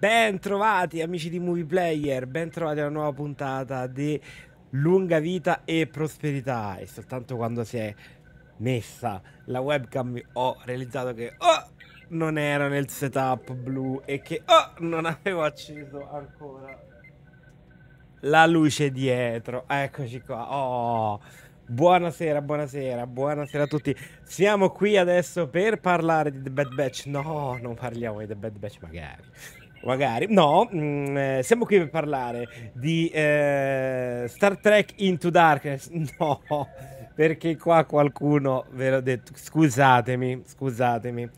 Ben trovati amici di Movie Player, ben trovati alla nuova puntata di Lunga Vita e Prosperità. E soltanto quando si è messa la webcam ho realizzato che oh, non era nel setup blu e che oh, non avevo acceso ancora la luce dietro. Eccoci qua. Oh. Buonasera, buonasera, buonasera a tutti. Siamo qui adesso per parlare di The Bad Batch. No, non parliamo di The Bad Batch, magari. Magari. No, mh, mm, eh, siamo qui per parlare di eh, Star Trek Into Darkness. No perché qua qualcuno ve l'ho detto, scusatemi, scusatemi,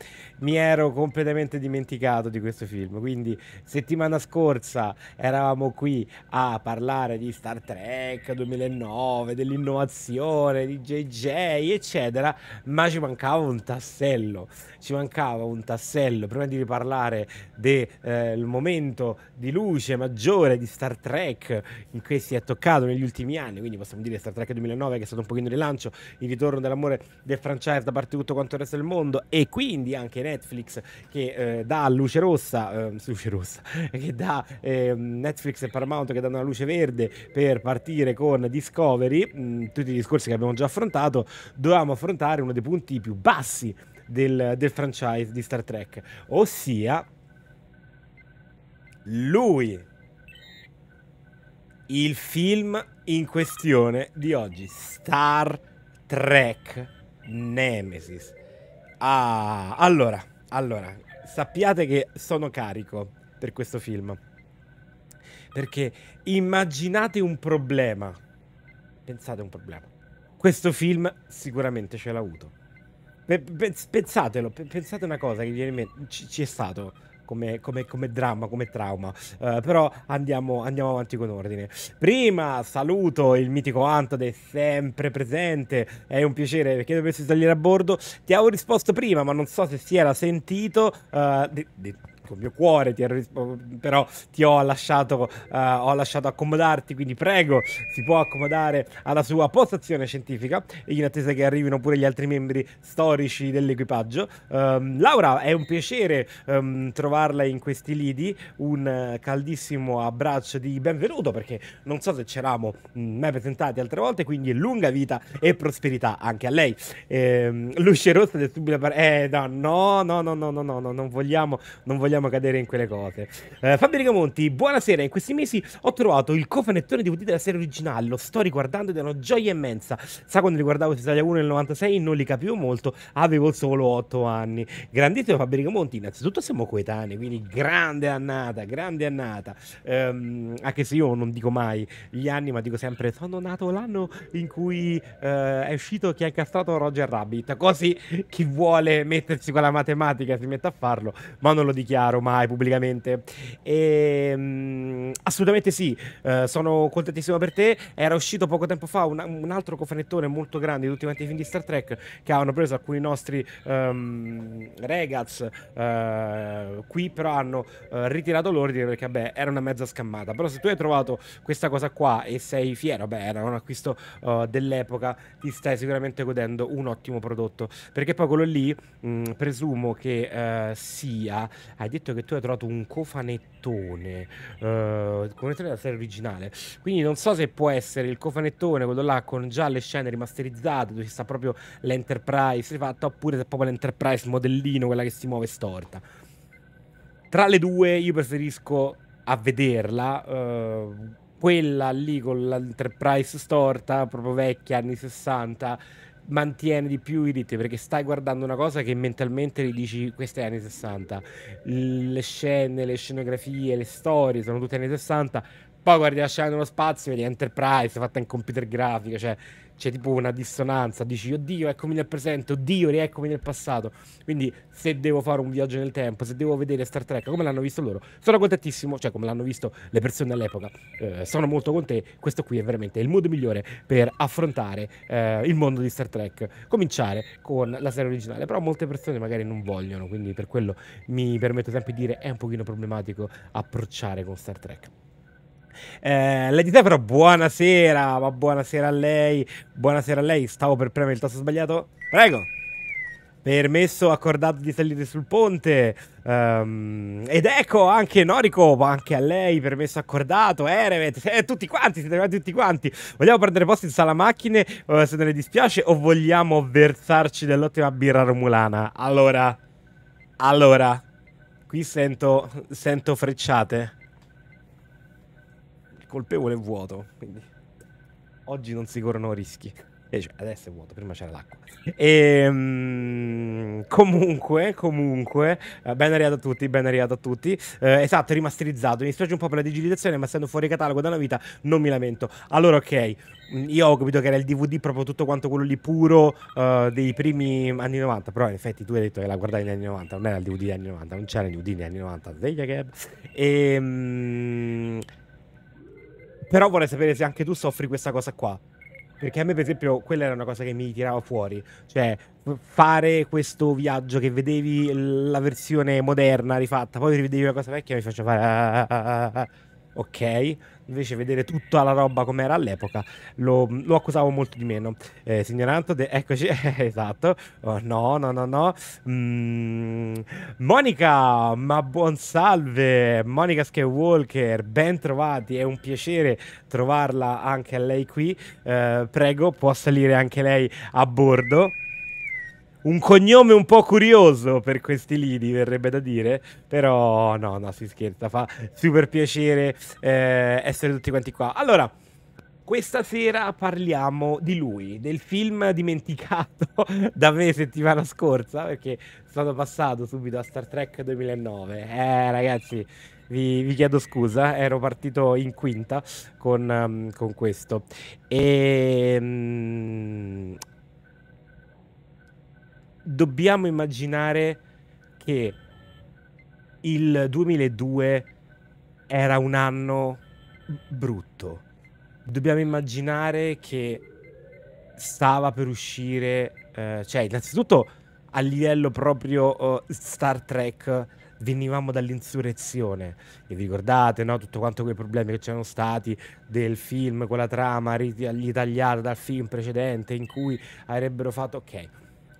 mi ero completamente dimenticato di questo film, quindi settimana scorsa eravamo qui a parlare di Star Trek 2009, dell'innovazione, di JJ, eccetera, ma ci mancava un tassello, ci mancava un tassello, prima di riparlare del eh, momento di luce maggiore di Star Trek in cui si è toccato negli ultimi anni, quindi possiamo dire Star Trek 2009 che è stato un pochino rilancio, rilancio, il ritorno dell'amore del franchise da parte di tutto quanto il resto del mondo e quindi anche Netflix che eh, dà luce rossa, eh, luce rossa, che dà eh, Netflix e Paramount che danno la luce verde per partire con Discovery, mh, mm, tutti i discorsi che abbiamo già affrontato, dovevamo affrontare uno dei punti più bassi del, del franchise di Star Trek, ossia lui, il film in questione di oggi, Star Trek Nemesis. Ah, allora, allora, sappiate che sono carico per questo film. Perché immaginate un problema. Pensate a un problema. Questo film sicuramente ce l'ha avuto. pensatelo, pensate una cosa che viene in mente. ci è stato come, come, come dramma, come trauma. Uh, però andiamo, andiamo, avanti con ordine. Prima saluto il mitico Antod, sempre presente. È un piacere perché dovresti salire a bordo. Ti avevo risposto prima, ma non so se si era sentito. Uh, di, di, col ecco, mio cuore, ti ho, oh, però ti ho lasciato, uh, ho lasciato accomodarti, quindi prego, si può accomodare alla sua postazione scientifica in attesa che arrivino pure gli altri membri storici dell'equipaggio. Um, Laura, è un piacere um, trovarla in questi lidi, un caldissimo abbraccio di benvenuto perché non so se c'eravamo mai presentati altre volte, quindi lunga vita e prosperità anche a lei. Um, luce rossa del subito... Eh, no, no, no, no, no, no, no, non vogliamo, non vogliamo dobbiamo cadere in quelle cose. Eh, Fabio Monti, buonasera. In questi mesi ho trovato il cofanettone DVD della serie originale. Lo sto riguardando ed è una gioia immensa. Sa, quando riguardavo Italia 1 nel 96 non li capivo molto, avevo solo 8 anni. Grandissimo Fabio Monti. innanzitutto siamo coetanei, quindi grande annata, grande annata. Um, anche se io non dico mai gli anni, ma dico sempre sono nato l'anno in cui uh, è uscito chi ha incastrato Roger Rabbit. Così chi vuole mettersi con la matematica si mette a farlo, ma non lo dichiaro dichiaro mai pubblicamente. E, ehm, mh, assolutamente sì, uh, sono contentissimo per te. Era uscito poco tempo fa un, un altro cofanettone molto grande di tutti quanti i film di Star Trek che hanno preso alcuni nostri um, ehm, regaz. Uh, eh, qui però hanno eh, ritirato l'ordine perché beh, era una mezza scammata. Però se tu hai trovato questa cosa qua e sei fiero, beh, era un acquisto dell'epoca, ti stai sicuramente godendo un ottimo prodotto. Perché poi quello lì mh, mm, presumo che sia... Hai detto detto che tu hai trovato un cofanettone, eh, cofanettone della serie originale, quindi non so se può essere il cofanettone, quello là con già le scene rimasterizzate, dove ci sta proprio l'Enterprise rifatta, oppure se è proprio l'Enterprise modellino, quella che si muove storta. Tra le due io preferisco a vederla, eh, quella lì con l'Enterprise storta, proprio vecchia, anni 60, mantiene di più i ritmi perché stai guardando una cosa che mentalmente gli dici questa è anni 60 le scene, le scenografie, le storie sono tutte anni 60 poi guardi la scena nello spazio vedi Enterprise fatta in computer grafica cioè c'è tipo una dissonanza, dici oddio eccomi nel presente, oddio rieccomi nel passato, quindi se devo fare un viaggio nel tempo, se devo vedere Star Trek come l'hanno visto loro, sono contentissimo, cioè come l'hanno visto le persone all'epoca, eh, sono molto con te, questo qui è veramente il modo migliore per affrontare eh, il mondo di Star Trek, cominciare con la serie originale, però molte persone magari non vogliono, quindi per quello mi permetto sempre di dire è un pochino problematico approcciare con Star Trek. Eh, Lady Tepro, buonasera, ma buonasera a lei. Buonasera a lei, stavo per premere il tasto sbagliato. Prego. Permesso accordato di salire sul ponte. Um, ed ecco anche Norico, anche a lei, permesso accordato. Erevet, eh, eh, tutti quanti, siete arrivati tutti quanti. Vogliamo prendere posto in sala macchine, eh, se non le dispiace, o vogliamo versarci dell'ottima birra romulana? Allora, allora, qui sento, sento frecciate colpevole e vuoto. Quindi oggi non si corrono rischi. Eh, cioè, adesso è vuoto, prima c'era l'acqua. E, um, comunque, comunque, eh, ben arrivato a tutti, ben arrivato a tutti. Eh, esatto, rimasterizzato. Mi dispiace un po' per la digitalizzazione, ma essendo fuori catalogo da una vita, non mi lamento. Allora, ok, mm, io ho capito che era il DVD proprio tutto quanto quello lì puro uh, dei primi anni 90, però in effetti tu hai detto che la guardavi negli anni 90, non era il DVD degli anni 90, non c'era il DVD negli anni 90, sveglia che... E, um, però vorrei sapere se anche tu soffri questa cosa qua. Perché a me, per esempio, quella era una cosa che mi tirava fuori. Cioè, fare questo viaggio che vedevi la versione moderna rifatta, poi rivedevi una cosa vecchia e mi faceva fare. Ah, ah, ah, ok invece vedere tutta la roba come era all'epoca lo, lo, accusavo molto di meno. Eh, signor Antode, eccoci, esatto, oh, no, no, no, no. Mm, Monica, ma buon salve, Monica Skywalker, ben trovati, è un piacere trovarla anche a lei qui, eh, prego, può salire anche lei a bordo un cognome un po' curioso per questi lidi, verrebbe da dire. Però no, no, si scherza, fa super piacere eh, essere tutti quanti qua. Allora, questa sera parliamo di lui, del film dimenticato da me settimana scorsa, perché sono passato subito a Star Trek 2009. Eh, ragazzi, vi, vi, chiedo scusa, ero partito in quinta con, um, con questo. E, ehm, dobbiamo immaginare che il 2002 era un anno brutto. Dobbiamo immaginare che stava per uscire, eh, cioè innanzitutto a livello proprio uh, Star Trek venivamo dall'insurrezione. E vi ricordate, no? Tutto quanto quei problemi che c'erano stati del film, quella trama ritagliata dal film precedente in cui avrebbero fatto ok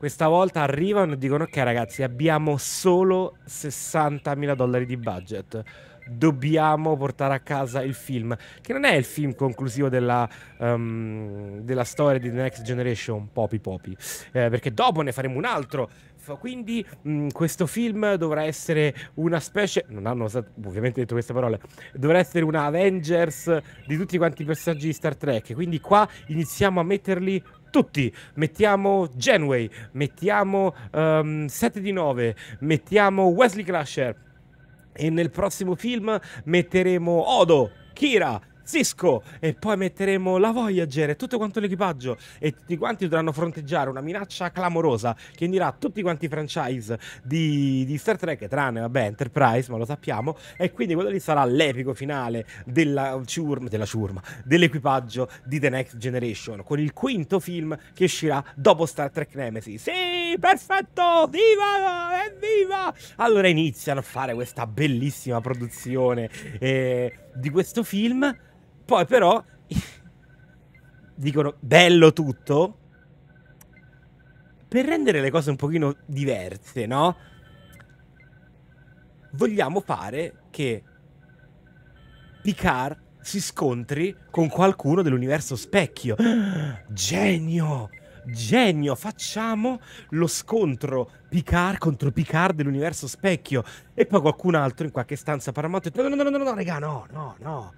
questa volta arrivano e dicono ok ragazzi abbiamo solo 60.000 dollari di budget dobbiamo portare a casa il film, che non è il film conclusivo della, um, della storia di The Next Generation, Poppy Poppy, eh, perché dopo ne faremo un altro. Quindi mh, mm, questo film dovrà essere una specie, non hanno ovviamente detto queste parole, dovrà essere una Avengers di tutti quanti i personaggi di Star Trek, quindi qua iniziamo a metterli tutti. Mettiamo Genway, mettiamo um, ehm, 7 di 9, mettiamo Wesley Crusher. E nel prossimo film metteremo Odo, Kira, Cisco e poi metteremo la Voyager e tutto quanto l'equipaggio e tutti quanti dovranno fronteggiare una minaccia clamorosa che indirà tutti quanti i franchise di, di, Star Trek tranne vabbè Enterprise ma lo sappiamo e quindi quello lì sarà l'epico finale della ciurma, della ciurma dell'equipaggio di The Next Generation con il quinto film che uscirà dopo Star Trek Nemesis sì perfetto viva evviva allora iniziano a fare questa bellissima produzione e eh, di questo film, poi però dicono bello tutto per rendere le cose un pochino diverse, no? Vogliamo fare che Picard si scontri con qualcuno dell'universo specchio. Genio! genio, facciamo lo scontro Picard contro Picard dell'universo specchio. E poi qualcun altro in qualche stanza paramount ha detto, no, no, no, no, no, raga, no, no, no.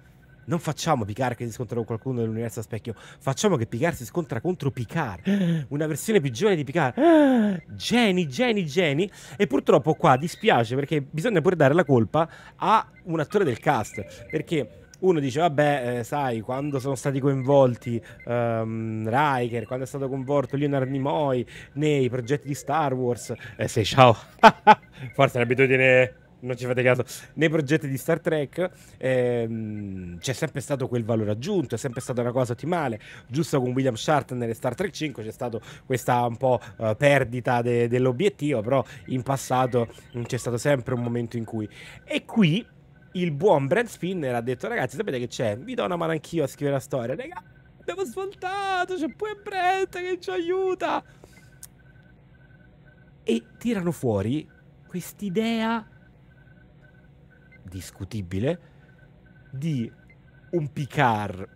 Non facciamo Picard che si scontra con qualcuno dell'universo specchio. Facciamo che Picard si scontra contro Picard. Una versione più giovane di Picard. Geni, geni, geni. E purtroppo qua dispiace perché bisogna pure dare la colpa a un attore del cast. Perché uno dice, vabbè, eh, sai, quando sono stati coinvolti um, Riker, quando è stato coinvolto Leonard Nimoy nei progetti di Star Wars, eh, sei ciao, forse è un'abitudine non ci fate caso, nei progetti di Star Trek ehm, c'è sempre stato quel valore aggiunto, è sempre stata una cosa ottimale, giusto con William Shatner e Star Trek 5 c'è stata questa un po' eh, perdita de- dell'obiettivo, però in passato mm, c'è stato sempre un momento in cui... E qui il buon Brad Spinner ha detto ragazzi sapete che c'è? Vi do una mano anch'io a scrivere la storia. Raga, abbiamo svoltato, c'è pure Brent che ci aiuta. E tirano fuori quest'idea discutibile di un Picard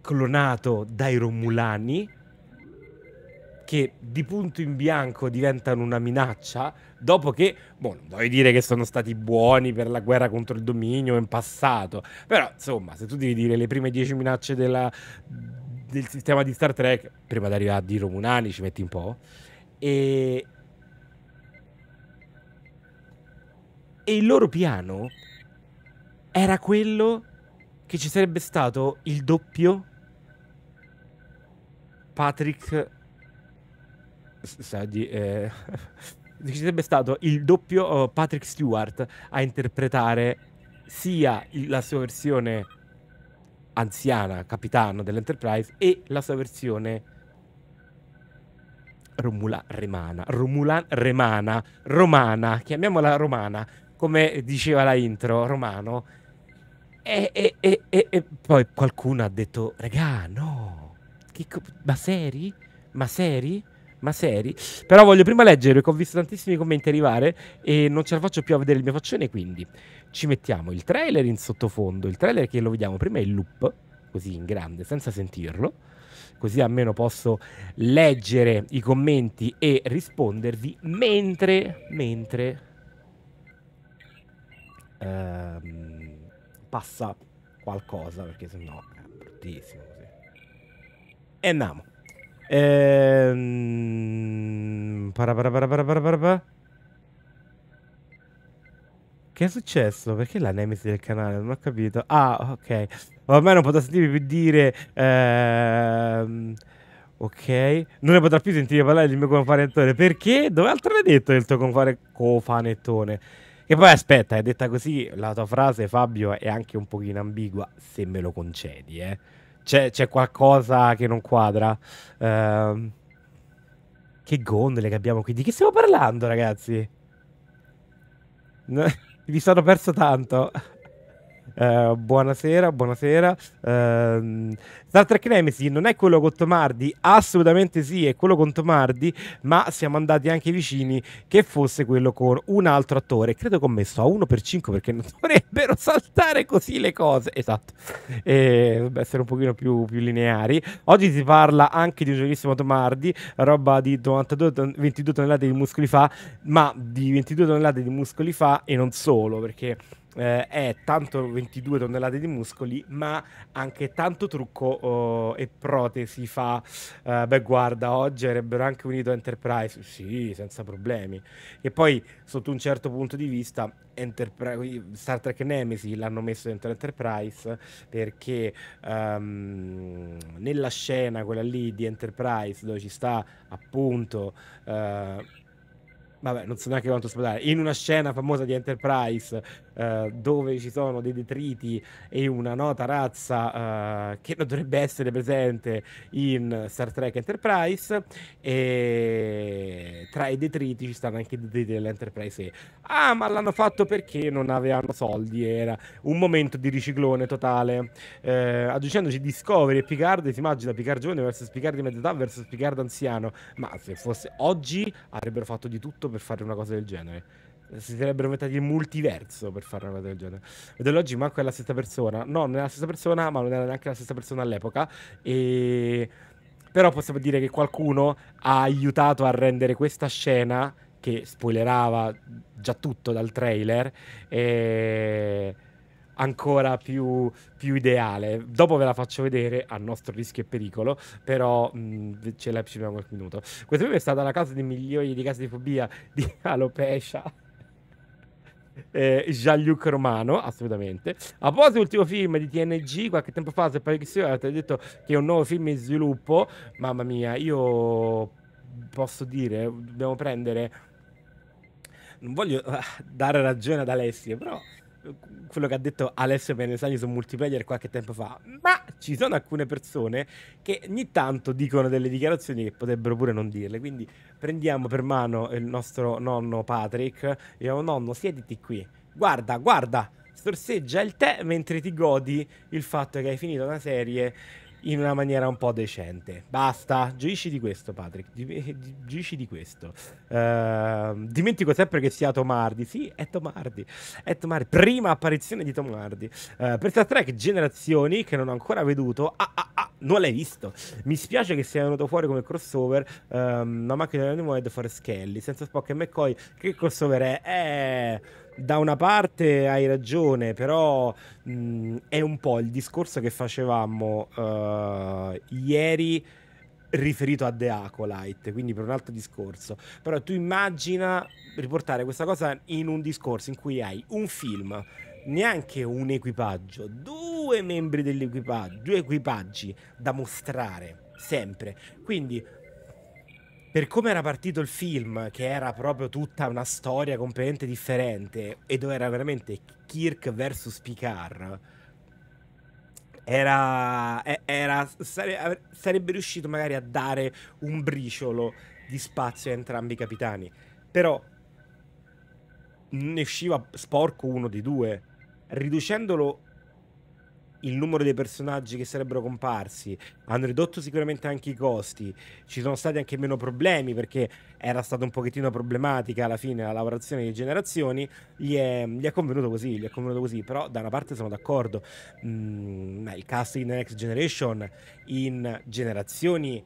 clonato dai Romulani che di punto in bianco diventano una minaccia dopo che, boh, non voglio dire che sono stati buoni per la guerra contro il dominio in passato, però insomma, se tu devi dire le prime dieci minacce della, del sistema di Star Trek, prima di arrivare a di Romulani ci metti un po', e... e il loro piano era quello che ci sarebbe stato il doppio Patrick sa, di, ci eh, sarebbe stato il doppio oh, Patrick Stewart a interpretare sia la sua versione anziana, capitano dell'Enterprise, e la sua versione Romula Remana, Romula Remana, Romana, chiamiamola Romana, come diceva la intro, Romano. E, e, e, e poi qualcuno ha detto, regà, no, che ma seri? Ma seri? Ma seri? Però voglio prima leggere, perché ho visto tantissimi commenti arrivare e non ce la faccio più a vedere il mio faccione, quindi ci mettiamo il trailer in sottofondo, il trailer che lo vediamo prima è il loop, così in grande, senza sentirlo, così almeno posso leggere i commenti e rispondervi mentre, mentre ehm, passa qualcosa, perché sennò è bruttissimo così. E andiamo. Ehm... Che è successo? Perché la nemesi del canale? Non ho capito. Ah, ok. Ormai non potrà sentirmi più dire... Ehm... Ok. Non ne potrà più sentire parlare del mio confanettone. Perché? Dove altro l'hai detto del tuo confare... cofanettone? E poi aspetta, è detta così, la tua frase, Fabio, è anche un pochino ambigua, se me lo concedi, eh c'è, c'è qualcosa che non quadra. Uh, che gondole che abbiamo qui. Di che stiamo parlando, ragazzi? vi sono perso tanto. Eh, buonasera, buonasera. Uh, Star Trek Nemesi non è quello con Tomardi? Assolutamente sì, è quello con Tomardi, ma siamo andati anche vicini che fosse quello con un altro attore. Credo che ho messo a 1 per 5 perché non dovrebbero saltare così le cose. Esatto, e, dovrebbe essere un pochino più, più, lineari. Oggi si parla anche di un giovanissimo Tomardi, roba di 92, 22 tonnellate di muscoli fa, ma di 22 tonnellate di muscoli fa e non solo, perché eh, è tanto 22 tonnellate di muscoli, ma anche tanto trucco oh, e protesi fa. Eh, beh, guarda, oggi avrebbero anche unito Enterprise. Sì, senza problemi. E poi, sotto un certo punto di vista, Enterprise, Star Trek Nemesis l'hanno messo dentro Enterprise perché um, nella scena, quella lì di Enterprise, dove ci sta appunto. Uh, vabbè, non so neanche quanto spadare. In una scena famosa di Enterprise eh, dove ci sono dei detriti e una nota razza eh, che non dovrebbe essere presente in Star Trek Enterprise e tra i detriti ci stanno anche i detriti dell'Enterprise E. Ah, ma l'hanno fatto perché non avevano soldi, era un momento di riciclone totale. Eh, adducendoci Discovery e Picard, si immagina Picard giovane versus Picard di metà versus Picard anziano, ma se fosse oggi avrebbero fatto di tutto per fare una cosa del genere si sarebbero inventati il multiverso per fare una cosa del genere. Ed oggi manco è la stessa persona. No, non è la stessa persona, ma non era neanche la stessa persona all'epoca. E... Però possiamo dire che qualcuno ha aiutato a rendere questa scena, che spoilerava già tutto dal trailer, e... Eh, ancora più, più, ideale. Dopo ve la faccio vedere a nostro rischio e pericolo, però mh, mm, ce la ci abbiamo qualche minuto. Questo film è stata la causa di milioni di casi di fobia di alopecia eh, Jean-Luc Romano, assolutamente. A proposito dell'ultimo film di TNG, qualche tempo fa, se pare che sia, avete detto che è un nuovo film in sviluppo. Mamma mia, io posso dire, dobbiamo prendere... Non voglio ah, dare ragione ad Alessia, però quello che ha detto Alessio Penesani su multiplayer qualche tempo fa, ma ci sono alcune persone che ogni tanto dicono delle dichiarazioni che potrebbero pure non dirle, quindi prendiamo per mano il nostro nonno Patrick e dico oh, nonno siediti qui, guarda, guarda, sorseggia il tè mentre ti godi il fatto che hai finito una serie in una maniera un po' decente. Basta, gioisci di questo, Patrick. Eh, gioisci di questo. Uh, dimentico sempre che sia Tomardi. Sì, è Tomardi. È Tomardi. Prima apparizione di Tomardi. Uh, eh, per Star Trek Generazioni, che non ho ancora veduto. Ah, ah, ah, non l'hai visto. Mi spiace che sia venuto fuori come crossover um, ehm, La macchina di Animal Animoid for Skelly, senza Spock e McCoy. Che crossover è? Eh da una parte hai ragione, però mh, è un po' il discorso che facevamo uh, ieri riferito a The Acolyte, quindi per un altro discorso. Però tu immagina riportare questa cosa in un discorso in cui hai un film, neanche un equipaggio, due membri dell'equipaggio, due equipaggi da mostrare sempre. Quindi per come era partito il film, che era proprio tutta una storia completamente differente, e dove era veramente Kirk versus Picard, era, era, sarebbe riuscito magari a dare un briciolo di spazio a entrambi i capitani. Però ne usciva sporco uno di due. Riducendolo il numero dei personaggi che sarebbero comparsi, hanno ridotto sicuramente anche i costi, ci sono stati anche meno problemi perché era stata un pochettino problematica alla fine la lavorazione di generazioni, gli è, gli è convenuto così, gli è convenuto così, però da una parte sono d'accordo, mm, il cast in The Next Generation in generazioni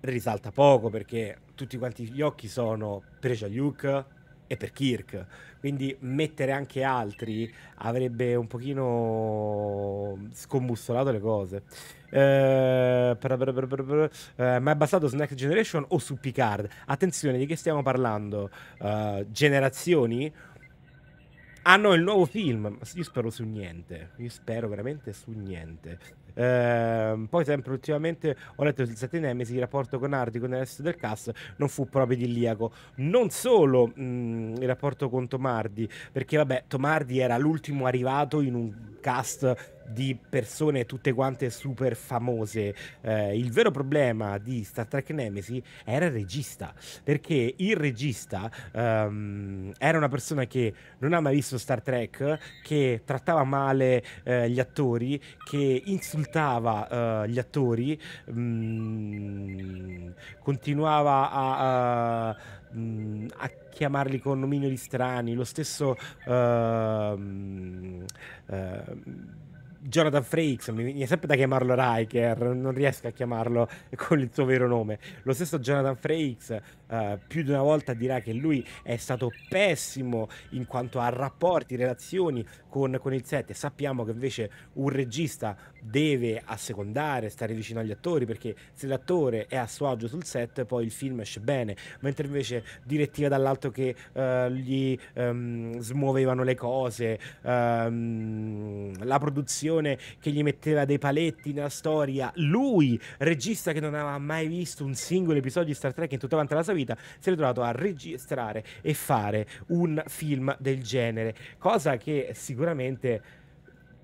risalta poco perché tutti quanti gli occhi sono presi a Luke, e per Kirk. Quindi mettere anche altri avrebbe un pochino scombussolato le cose. Eh, per, per, per, eh, ma è basato su Next Generation o su Picard? Attenzione, di che stiamo parlando? Uh, generazioni? Ah no, il nuovo film. Io spero su niente. Io spero veramente su niente. Ehm, poi sempre ultimamente ho letto il 7 Nemesi il rapporto con Hardy con il resto del cast non fu proprio idilliaco. Non solo mh, mm, il rapporto con Tomardi, perché vabbè Tomardi era l'ultimo arrivato in un cast di persone tutte quante super famose. Eh, il vero problema di Star Trek Nemesis era il regista, perché il regista um, era una persona che non ha mai visto Star Trek, che trattava male eh, gli attori, che insultava eh, gli attori, mh, mm, continuava a, a, mm, a chiamarli connomini strani, lo stesso... Uh, uh, Jonathan Frakes, mi viene sempre da chiamarlo Riker, non riesco a chiamarlo con il suo vero nome. Lo stesso Jonathan Frakes eh, più di una volta dirà che lui è stato pessimo in quanto a rapporti, relazioni con, con il set sappiamo che invece un regista deve assecondare, stare vicino agli attori perché se l'attore è a suo agio sul set poi il film esce bene, mentre invece direttiva dall'alto che uh, gli um, smuovevano le cose, um, la produzione che gli metteva dei paletti nella storia, lui regista che non aveva mai visto un singolo episodio di Star Trek in tutta quanta la sua vita, si è ritrovato a registrare e fare un film del genere, cosa che sicuramente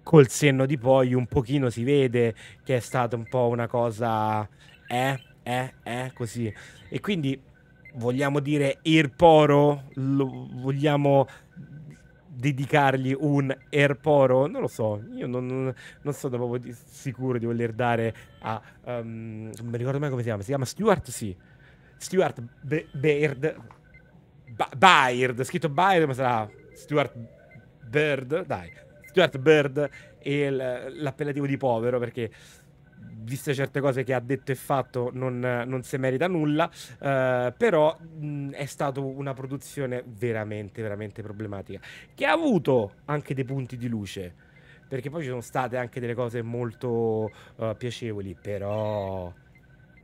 col senno di poi un pochino si vede che è stata un po' una cosa eh, eh, eh, così. E quindi vogliamo dire Irporo, er lo, vogliamo dedicargli un Erporo, non lo so, io non, non, non sono proprio di, sicuro di voler dare a, um, non mi ricordo mai come si chiama, si chiama Stuart Sì Stuart Be Baird. Baird, scritto Baird, ma sarà Stuart Bird, dai. Stuart Bird e l'appellativo di povero perché viste certe cose che ha detto e fatto, non, non se merita nulla. Eh, però mh, è stata una produzione veramente, veramente problematica. Che ha avuto anche dei punti di luce. Perché poi ci sono state anche delle cose molto uh, piacevoli. Però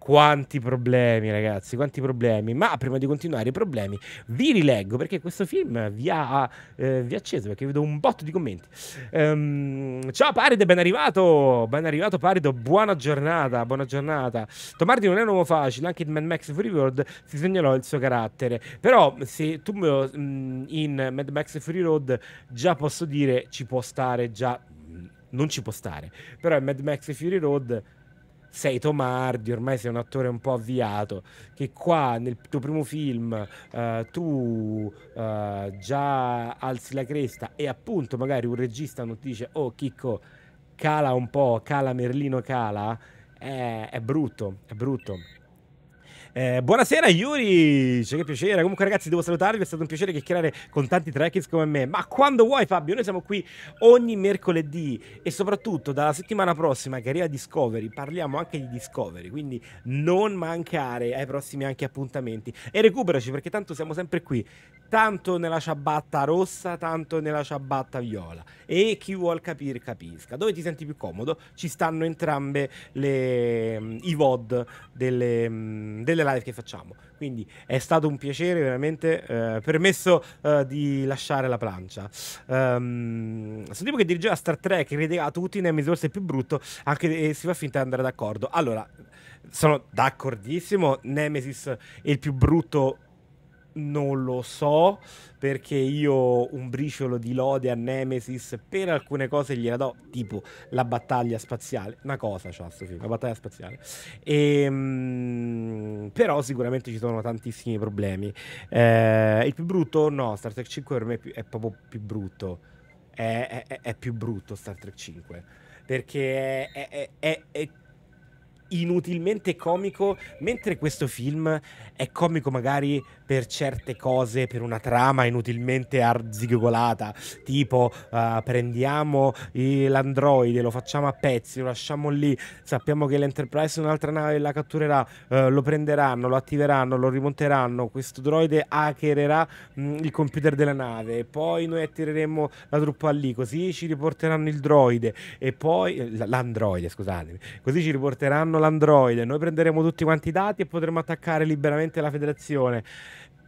quanti problemi, ragazzi, quanti problemi. Ma prima di continuare i problemi, vi rileggo perché questo film vi ha, eh, vi ha acceso perché vedo un botto di commenti. Um, ciao Paride, ben arrivato. Ben arrivato Paride, buona giornata, buona giornata. Tomardi non è un uomo facile, anche in Mad Max Fury Road si segnalò il suo carattere. Però se tu mm, in Mad Max Fury Road già posso dire ci può stare, già mm, non ci può stare. Però in Mad Max Fury Road sei Tomardi, ormai sei un attore un po' avviato, che qua nel tuo primo film uh, tu uh, già alzi la cresta e appunto magari un regista non ti dice oh Chicco cala un po', cala Merlino cala, è, eh, è brutto, è brutto. Eh, buonasera Yuri, c'è che piacere. Comunque ragazzi devo salutarvi, è stato un piacere chiacchierare con tanti trekkies come me. Ma quando vuoi Fabio, noi siamo qui ogni mercoledì e soprattutto dalla settimana prossima che arriva Discovery parliamo anche di Discovery, quindi non mancare ai prossimi anche appuntamenti. E recuperaci perché tanto siamo sempre qui, tanto nella ciabatta rossa, tanto nella ciabatta viola. E chi vuol capire capisca. Dove ti senti più comodo ci stanno entrambe le, mm, i VOD delle, mm, delle delle live che facciamo. Quindi è stato un piacere veramente, eh, permesso eh, di lasciare la plancia. Um, sono tipo che dirigeva Star Trek, credeva a tutti, nel misura se più brutto, anche si fa finta di andare d'accordo. Allora, sono d'accordissimo, Nemesis è il più brutto non lo so, perché io un briciolo di lode a Nemesis per alcune cose gliela do, tipo la battaglia spaziale, una cosa c'ha sto film, la battaglia spaziale. E, ehm, mh, però sicuramente ci sono tantissimi problemi. Eh, il più brutto? No, Star Trek 5 per me è proprio più brutto. È, è, è più brutto Star Trek 5 perché è, è inutilmente comico, mentre questo film è comico magari per certe cose, per una trama inutilmente arzigogolata, tipo uh, prendiamo l'androide, lo facciamo a pezzi, lo lasciamo lì, sappiamo che l'Enterprise un'altra nave la catturerà, uh, lo prenderanno, lo attiveranno, lo rimonteranno, questo droide hackererà mh, mm, il computer della nave, poi noi attireremo la truppa lì, così ci riporteranno il droide e poi eh, l'androide, scusatemi, così ci riporteranno l'androide, noi prenderemo tutti quanti i dati e potremo attaccare liberamente la federazione.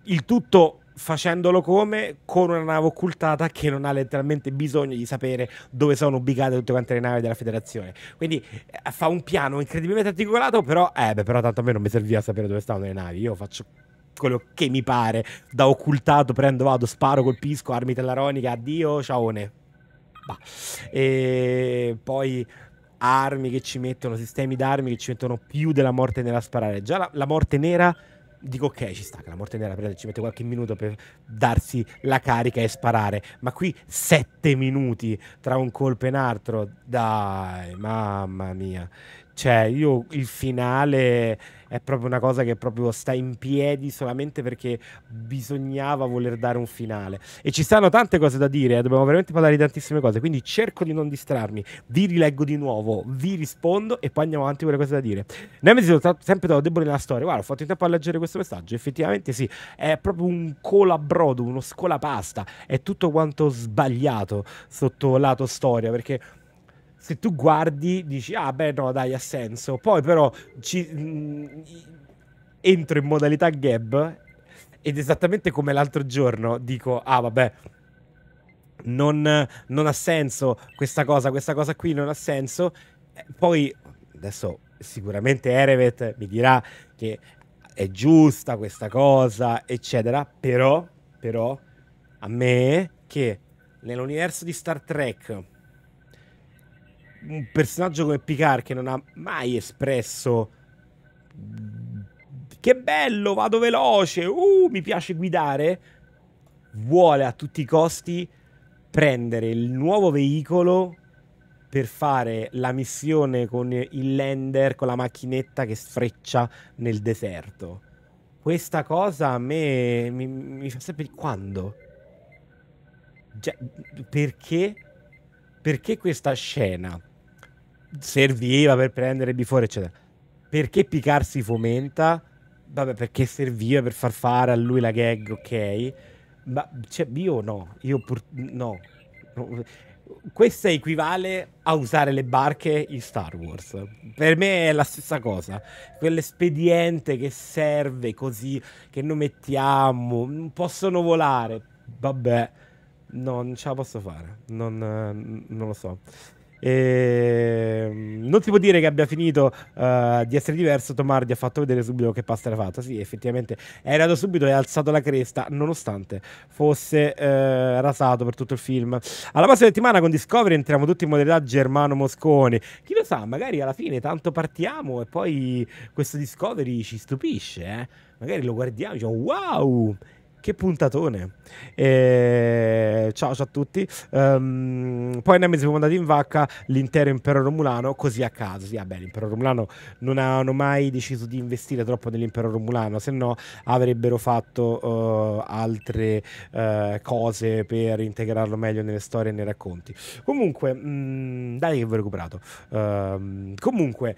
Il tutto facendolo come con una nave occultata che non ha letteralmente bisogno di sapere dove sono ubicate tutte quante le navi della federazione quindi eh, fa un piano incredibilmente articolato però eh beh però tanto a me non mi serviva sapere dove stavano le navi io faccio quello che mi pare da occultato prendo vado sparo colpisco armi tellaronica addio ciaone bah. e poi armi che ci mettono sistemi d'armi che ci mettono più della morte nera a sparare già la, la morte nera dico ok ci sta che la morte nera prende, ci mette qualche minuto per darsi la carica e sparare ma qui sette minuti tra un colpo e un altro dai mamma mia cioè io il finale è proprio una cosa che proprio sta in piedi solamente perché bisognava voler dare un finale. E ci stanno tante cose da dire, eh, dobbiamo veramente parlare di tantissime cose, quindi cerco di non distrarmi, vi rileggo di nuovo, vi rispondo e poi andiamo avanti con le cose da dire. Nemesis è sempre stato debole nella storia, guarda, ho fatto in tempo a leggere questo messaggio, effettivamente sì, è proprio un colabrodo, uno scolapasta, è tutto quanto sbagliato sotto lato storia, perché se tu guardi dici ah beh no dai ha senso poi però ci, mh, mm, entro in modalità gab ed esattamente come l'altro giorno dico ah vabbè non, non ha senso questa cosa questa cosa qui non ha senso eh, poi adesso sicuramente Erevet mi dirà che è giusta questa cosa eccetera però però a me che nell'universo di Star Trek un personaggio come Picard che non ha mai espresso che bello, vado veloce, uh, mi piace guidare, vuole a tutti i costi prendere il nuovo veicolo per fare la missione con il lander, con la macchinetta che sfreccia nel deserto. Questa cosa a me mi, mi fa sempre quando? Già, cioè, perché? Perché questa scena? serviva per prendere before, eccetera. Perché Picard si fomenta? Vabbè, perché serviva per far fare a lui la gag, ok. Ma cioè, io no, io pur... no. Questa equivale a usare le barche in Star Wars. Per me è la stessa cosa. Quell'espediente che serve così, che noi mettiamo, possono volare. Vabbè, no, non ce la posso fare. non, non lo so. E... Ehm, non si può dire che abbia finito uh, di essere diverso. Tomardi ha fatto vedere subito che pasta era fatta. Sì, effettivamente è arrivato subito e ha alzato la cresta, nonostante fosse uh, rasato per tutto il film. Alla prossima settimana con Discovery entriamo tutti in modalità Germano Mosconi. Chi lo sa, magari alla fine tanto partiamo e poi questo Discovery ci stupisce. Eh? Magari lo guardiamo e diciamo wow! Che puntatone! E... Eh, ciao, ciao, a tutti. Um, poi Nemesis siamo andati in vacca l'intero impero romulano, così a caso. Sì, vabbè, l'impero romulano non hanno mai deciso di investire troppo nell'impero romulano, se no avrebbero fatto uh, altre uh, cose per integrarlo meglio nelle storie e nei racconti. Comunque, mh, mm, dai che vi ho recuperato. Uh, comunque,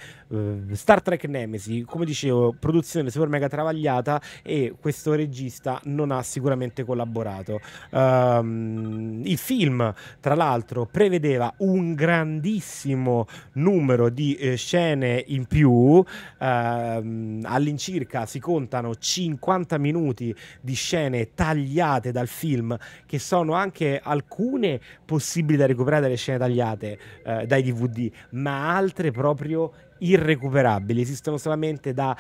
Star Trek Nemesis, come dicevo, produzione super mega travagliata e questo regista non ha ha sicuramente collaborato. Um, il film, tra l'altro, prevedeva un grandissimo numero di eh, scene in più, uh, all'incirca si contano 50 minuti di scene tagliate dal film, che sono anche alcune possibili da recuperare dalle scene tagliate eh, dai DVD, ma altre proprio irrecuperabili, esistono solamente dallo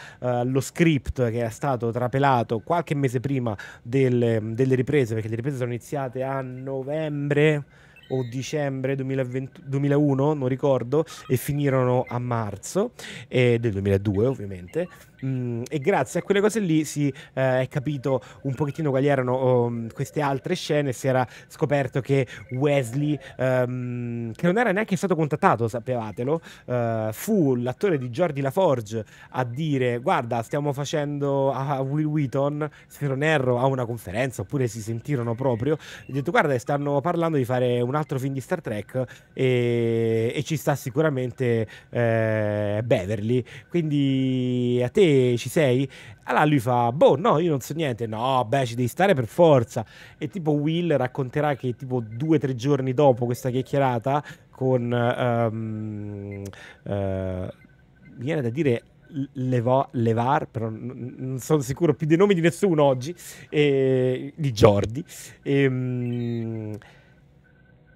eh, uh, script che è stato trapelato qualche mese prima del, delle riprese, perché le riprese sono iniziate a novembre o dicembre 2020, 2001, non ricordo, e finirono a marzo eh, del 2002 ovviamente mh, e grazie a quelle cose lì si eh, è capito un pochettino quali erano oh, queste altre scene, si era scoperto che Wesley, um, che non era neanche stato contattato, sappiatelo, uh, eh, fu l'attore di Jordi Laforge a dire guarda stiamo facendo a Will Wheaton, se non erro, a una conferenza oppure si sentirono proprio, gli detto guarda stanno parlando di fare un altro film di Star Trek e, e ci sta sicuramente eh, Beverly, quindi a te ci sei? Allora lui fa, boh, no, io non so niente. No, beh, ci devi stare per forza. E tipo Will racconterà che tipo due o tre giorni dopo questa chiacchierata con... Um, uh, viene da dire Levo, Levar, però non sono sicuro più dei nomi di nessuno oggi, eh, di Jordi. e, ehm, mh,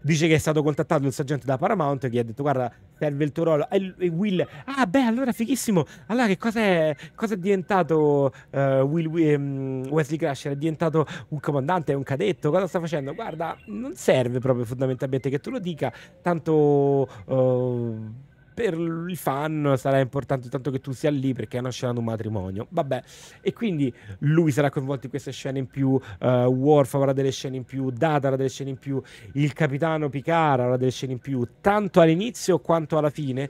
dice che è stato contattato il sergente da Paramount che gli ha detto guarda serve il tuo ruolo. E, e Will, ah beh, allora fighissimo. Allora che cosa è, cosa è diventato uh, Will, um, Wesley Crusher? È diventato un comandante, un cadetto? Cosa sta facendo? Guarda, non serve proprio fondamentalmente che tu lo dica, tanto... Uh, per il fan sarà importante tanto che tu sia lì perché è una scena di un matrimonio. Vabbè, e quindi lui sarà coinvolto in queste scene in più, uh, Worf avrà delle scene in più, Data avrà delle scene in più, il capitano Picard avrà delle scene in più, tanto all'inizio quanto alla fine.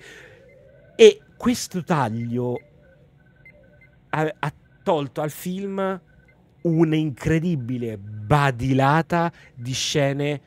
E questo taglio ha, ha tolto al film un'incredibile badilata di scene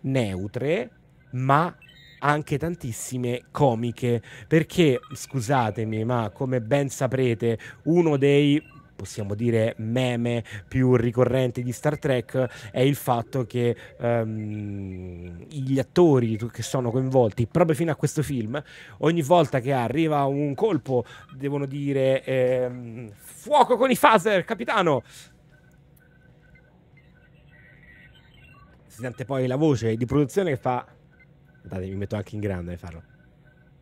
neutre ma anche tantissime comiche. Perché, scusatemi, ma come ben saprete, uno dei possiamo dire meme più ricorrenti di Star Trek è il fatto che um, gli attori che sono coinvolti proprio fino a questo film ogni volta che arriva un colpo devono dire eh, fuoco con i phaser capitano si sente poi la voce di produzione che fa Guardate, mi metto anche in grande a farlo.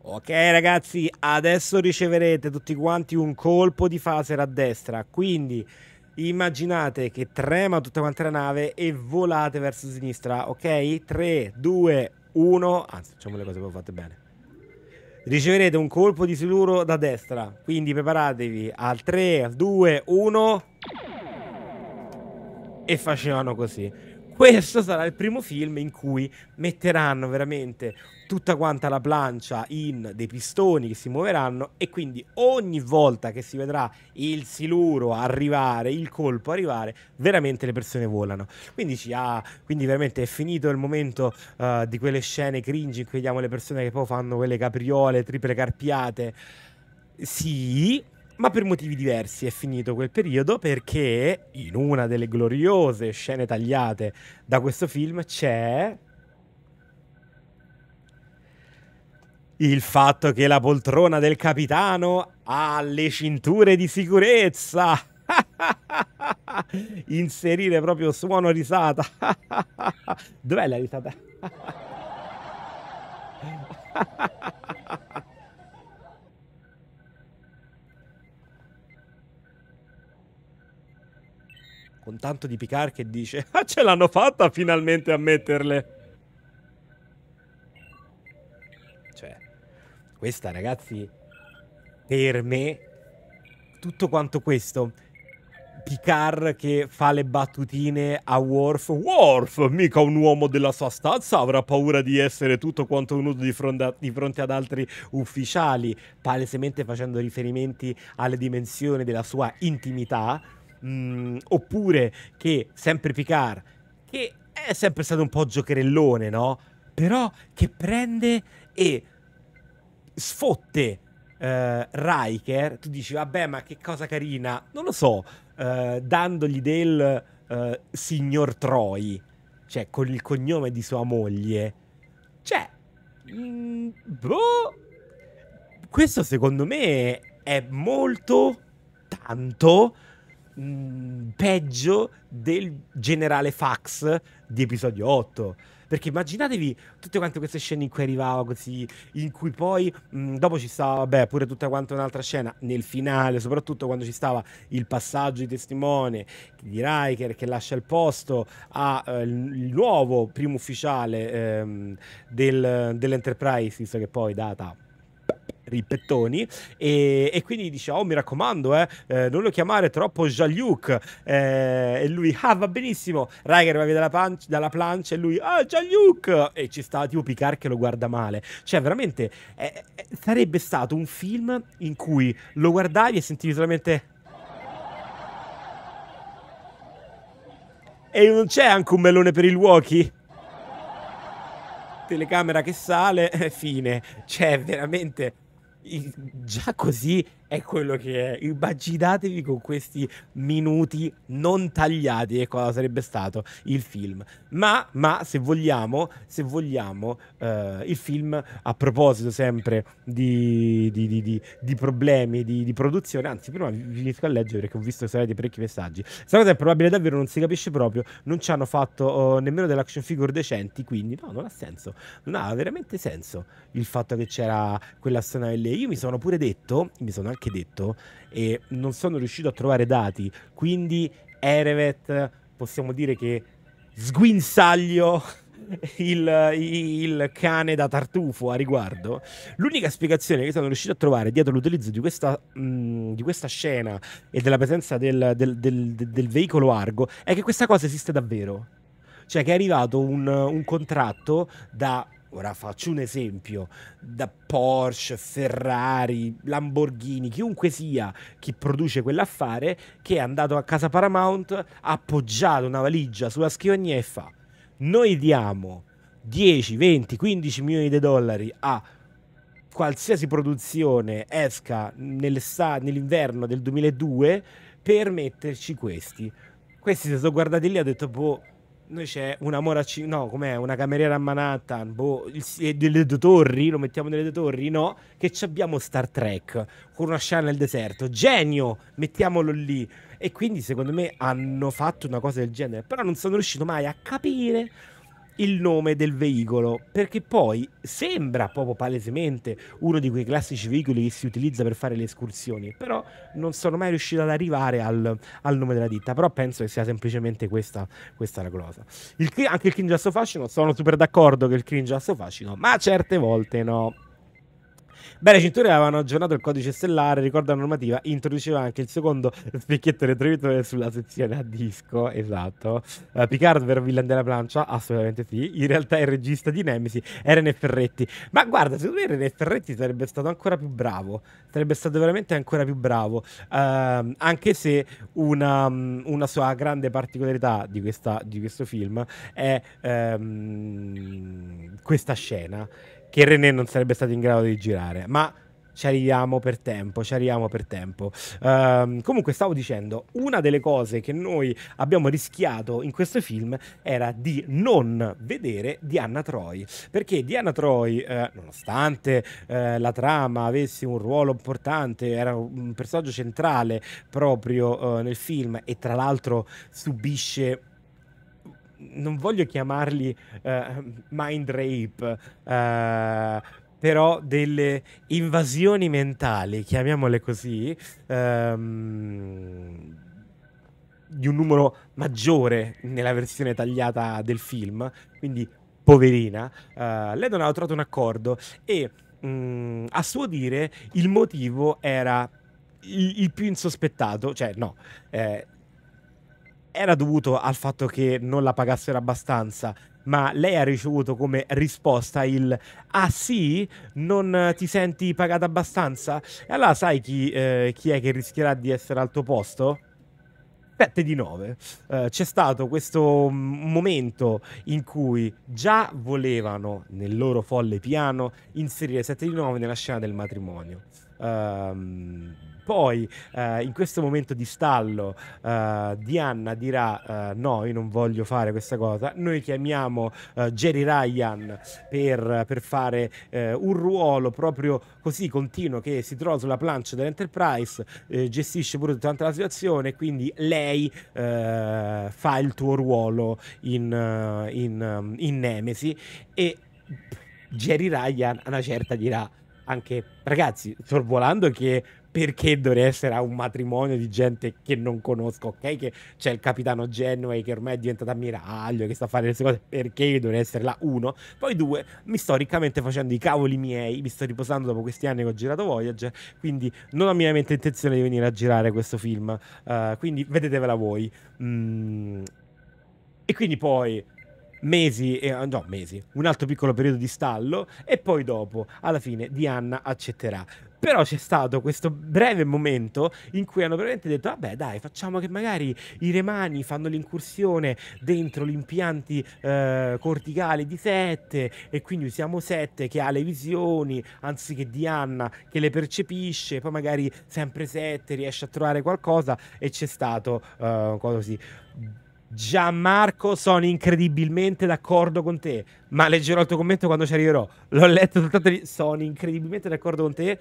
Ok ragazzi, adesso riceverete tutti quanti un colpo di phaser a destra, quindi immaginate che trema tutta quanta la nave e volate verso sinistra, ok? 3, 2, 1, anzi facciamo le cose proprio fatte bene. Riceverete un colpo di siluro da destra, quindi preparatevi al 3, 2, 1 e facevano così questo sarà il primo film in cui metteranno veramente tutta quanta la plancia in dei pistoni che si muoveranno e quindi ogni volta che si vedrà il siluro arrivare, il colpo arrivare, veramente le persone volano. Quindi, ci ha, quindi veramente è finito il momento uh, di quelle scene cringe in cui vediamo le persone che poi fanno quelle capriole, triple carpiate. Sì, ma per motivi diversi è finito quel periodo perché in una delle gloriose scene tagliate da questo film c'è il fatto che la poltrona del capitano ha le cinture di sicurezza. Inserire proprio suono risata. Dov'è la risata? con tanto di Picard che dice ah ce l'hanno fatta finalmente a metterle. Cioè, questa ragazzi, per me, tutto quanto questo... Picard che fa le battutine a Worf. Worf, mica un uomo della sua stazza, avrà paura di essere tutto quanto nudo di, di fronte, ad altri ufficiali, palesemente facendo riferimenti alle dimensioni della sua intimità mh, mm, oppure che sempre Picard, che è sempre stato un po' giocherellone, no? Però che prende e sfotte uh, Riker, tu dici vabbè ma che cosa carina, non lo so, uh, dandogli del uh, signor Troy, cioè con il cognome di sua moglie, cioè, mh, mm, boh, questo secondo me è molto tanto Mm, peggio del generale Fax di episodio 8. Perché immaginatevi tutte quante queste scene in cui arrivava così, in cui poi mh, mm, dopo ci stava, vabbè, pure tutta quanta un'altra scena, nel finale, soprattutto quando ci stava il passaggio di testimone di Riker che lascia il posto al eh, nuovo primo ufficiale ehm, del, dell'Enterprise, visto che poi Data ripettoni e, e, quindi dice oh mi raccomando eh, eh non lo chiamare troppo Jaliuk eh, e lui ah va benissimo Ryger va via dalla, pan- dalla plancia e lui ah Jaliuk e ci sta tipo Picard che lo guarda male cioè veramente eh, eh, sarebbe stato un film in cui lo guardavi e sentivi solamente e non c'è anche un melone per il walkie telecamera che sale, fine. Cioè, veramente già così è quello che è. Immaginatevi con questi minuti non tagliati e cosa sarebbe stato il film. Ma, ma se vogliamo, se vogliamo eh, il film a proposito sempre di, di, di, di problemi di, produzione, anzi prima vi finisco a leggere perché ho visto che sarete parecchi messaggi. Questa cosa è probabile davvero, non si capisce proprio, non ci hanno fatto oh, nemmeno delle action figure decenti, quindi no, non ha senso, non ha veramente senso il fatto che c'era quella scena lì. Io mi sono pure detto, mi sono anche anche detto, e non sono riuscito a trovare dati, quindi Erevet possiamo dire che sguinzaglio il, il, cane da tartufo a riguardo. L'unica spiegazione che sono riuscito a trovare dietro l'utilizzo di questa, mh, mm, di questa scena e della presenza del, del, del, del, veicolo Argo è che questa cosa esiste davvero. Cioè che è arrivato un, un contratto da Ora faccio un esempio, da Porsche, Ferrari, Lamborghini, chiunque sia chi produce quell'affare, che è andato a casa Paramount, ha appoggiato una valigia sulla scrivania e fa, noi diamo 10, 20, 15 milioni di dollari a qualsiasi produzione esca nell'inverno del 2002 per metterci questi. Questi si sono guardati lì e ho detto, boh noi c'è una mora. No, com'è? Una cameriera a Manhattan. Boh, il, delle due torri. Lo mettiamo nelle due torri? No. Che abbiamo Star Trek con una scena nel deserto. Genio! Mettiamolo lì. E quindi, secondo me, hanno fatto una cosa del genere. Però non sono riuscito mai a capire il nome del veicolo, perché poi sembra proprio palesemente uno di quei classici veicoli che si utilizza per fare le escursioni, però non sono mai riuscito ad arrivare al, al nome della ditta, però penso che sia semplicemente questa, questa la cosa. Il, anche il cringe a sto fascino, sono super d'accordo che il cringe a sto fascino, ma certe volte no. Beh, le cinture avevano aggiornato il codice stellare, ricorda la normativa, introduceva anche il secondo specchietto retrovisore sulla sezione a disco, esatto. Uh, Picard vero villain della plancia? Assolutamente sì. In realtà il regista di Nemesi era René Ferretti. Ma guarda, secondo me René Ferretti sarebbe stato ancora più bravo, sarebbe stato veramente ancora più bravo, uh, anche se una, mm, una, sua grande particolarità di, questa, di questo film è um, questa scena che René non sarebbe stato in grado di girare, ma ci arriviamo per tempo, ci arriviamo per tempo. Um, comunque stavo dicendo, una delle cose che noi abbiamo rischiato in questo film era di non vedere Diana Troy, perché Diana Troy, eh, nonostante eh, la trama avesse un ruolo importante, era un personaggio centrale proprio eh, nel film e tra l'altro subisce non voglio chiamarli uh, mind rape, uh, però delle invasioni mentali, chiamiamole così, um, di un numero maggiore nella versione tagliata del film, quindi poverina, uh, lei non aveva trovato un accordo e mh, mm, a suo dire il motivo era il, il più insospettato, cioè no, eh, era dovuto al fatto che non la pagassero abbastanza, ma lei ha ricevuto come risposta il ah sì, non ti senti pagata abbastanza? E allora sai chi, eh, chi è che rischierà di essere al tuo posto? 7 di 9 eh, c'è stato questo mm, momento in cui già volevano nel loro folle piano inserire 7 di 9 nella scena del matrimonio. Ehm poi eh, in questo momento di stallo eh, Diana dirà eh, no io non voglio fare questa cosa noi chiamiamo eh, Jerry Ryan per, per fare eh, un ruolo proprio così continuo che si trova sulla plancia dell'Enterprise eh, gestisce pure tutta la situazione quindi lei fa il tuo ruolo in, in, in Nemesi e Jerry Ryan a una certa dirà anche ragazzi sorvolando che perché dovrei essere a un matrimonio di gente che non conosco? Ok, che c'è il capitano Genway che ormai è diventato ammiraglio, che sta a fare le sue cose, perché io dovrei essere là? Uno, poi due, mi sto riccamente facendo i cavoli miei, mi sto riposando dopo questi anni che ho girato Voyager, quindi non ho minimamente intenzione di venire a girare questo film. Uh, quindi vedetevela voi. Mm. E quindi poi mesi, eh, no mesi, un altro piccolo periodo di stallo e poi dopo, alla fine, Diana accetterà. Però c'è stato questo breve momento in cui hanno veramente detto, vabbè dai, facciamo che magari i remani fanno l'incursione dentro gli impianti eh, corticali di Sette e quindi usiamo Sette che ha le visioni anziché Diana che le percepisce, poi magari sempre Sette riesce a trovare qualcosa e c'è stato eh, così. Gianmarco, sono incredibilmente d'accordo con te, ma leggerò il tuo commento quando ci arriverò. L'ho letto soltanto sono incredibilmente d'accordo con te,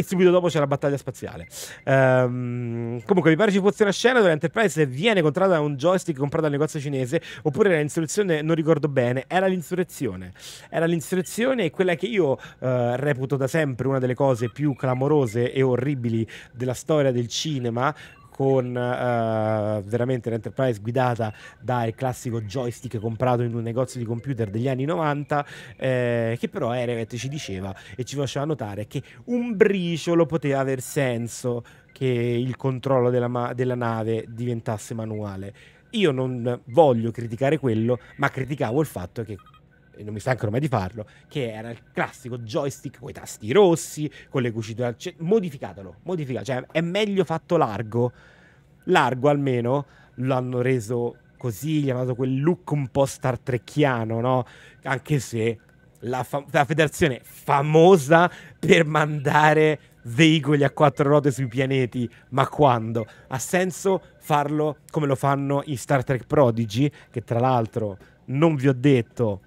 e subito dopo c'è la battaglia spaziale. Um, comunque mi pare ci fosse una scena dove l'Enterprise viene contratta da un joystick comprato al negozio cinese oppure era insurrezione, non ricordo bene, era l'insurrezione. Era l'insurrezione e quella che io uh, reputo da sempre una delle cose più clamorose e orribili della storia del cinema con uh, veramente l'Enterprise guidata dal classico joystick comprato in un negozio di computer degli anni 90 eh, che però Erevet ci diceva e ci faceva notare che un briciolo poteva aver senso che il controllo della, ma- della nave diventasse manuale io non voglio criticare quello ma criticavo il fatto che e non mi stanco mai di farlo, che era il classico joystick con i tasti rossi, con le cuciture... Cioè, modificatelo, modificatelo, cioè è meglio fatto largo, largo almeno, l'hanno reso così, gli hanno dato quel look un po' star trekchiano, no? Anche se la, la federazione famosa per mandare veicoli a quattro ruote sui pianeti, ma quando? Ha senso farlo come lo fanno i Star Trek Prodigy, che tra l'altro non vi ho detto,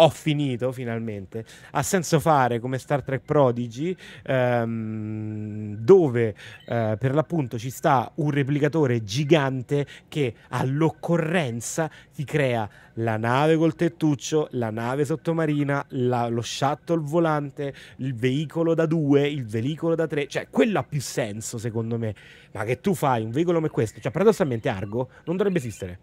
ho finito finalmente. Ha senso fare come Star Trek Prodigy, ehm, dove eh, per l'appunto ci sta un replicatore gigante che all'occorrenza ti crea la nave col tettuccio, la nave sottomarina, la, lo shuttle volante, il veicolo da due, il veicolo da tre. Cioè, quello ha più senso secondo me. Ma che tu fai un veicolo come questo, cioè paradossalmente Argo non dovrebbe esistere.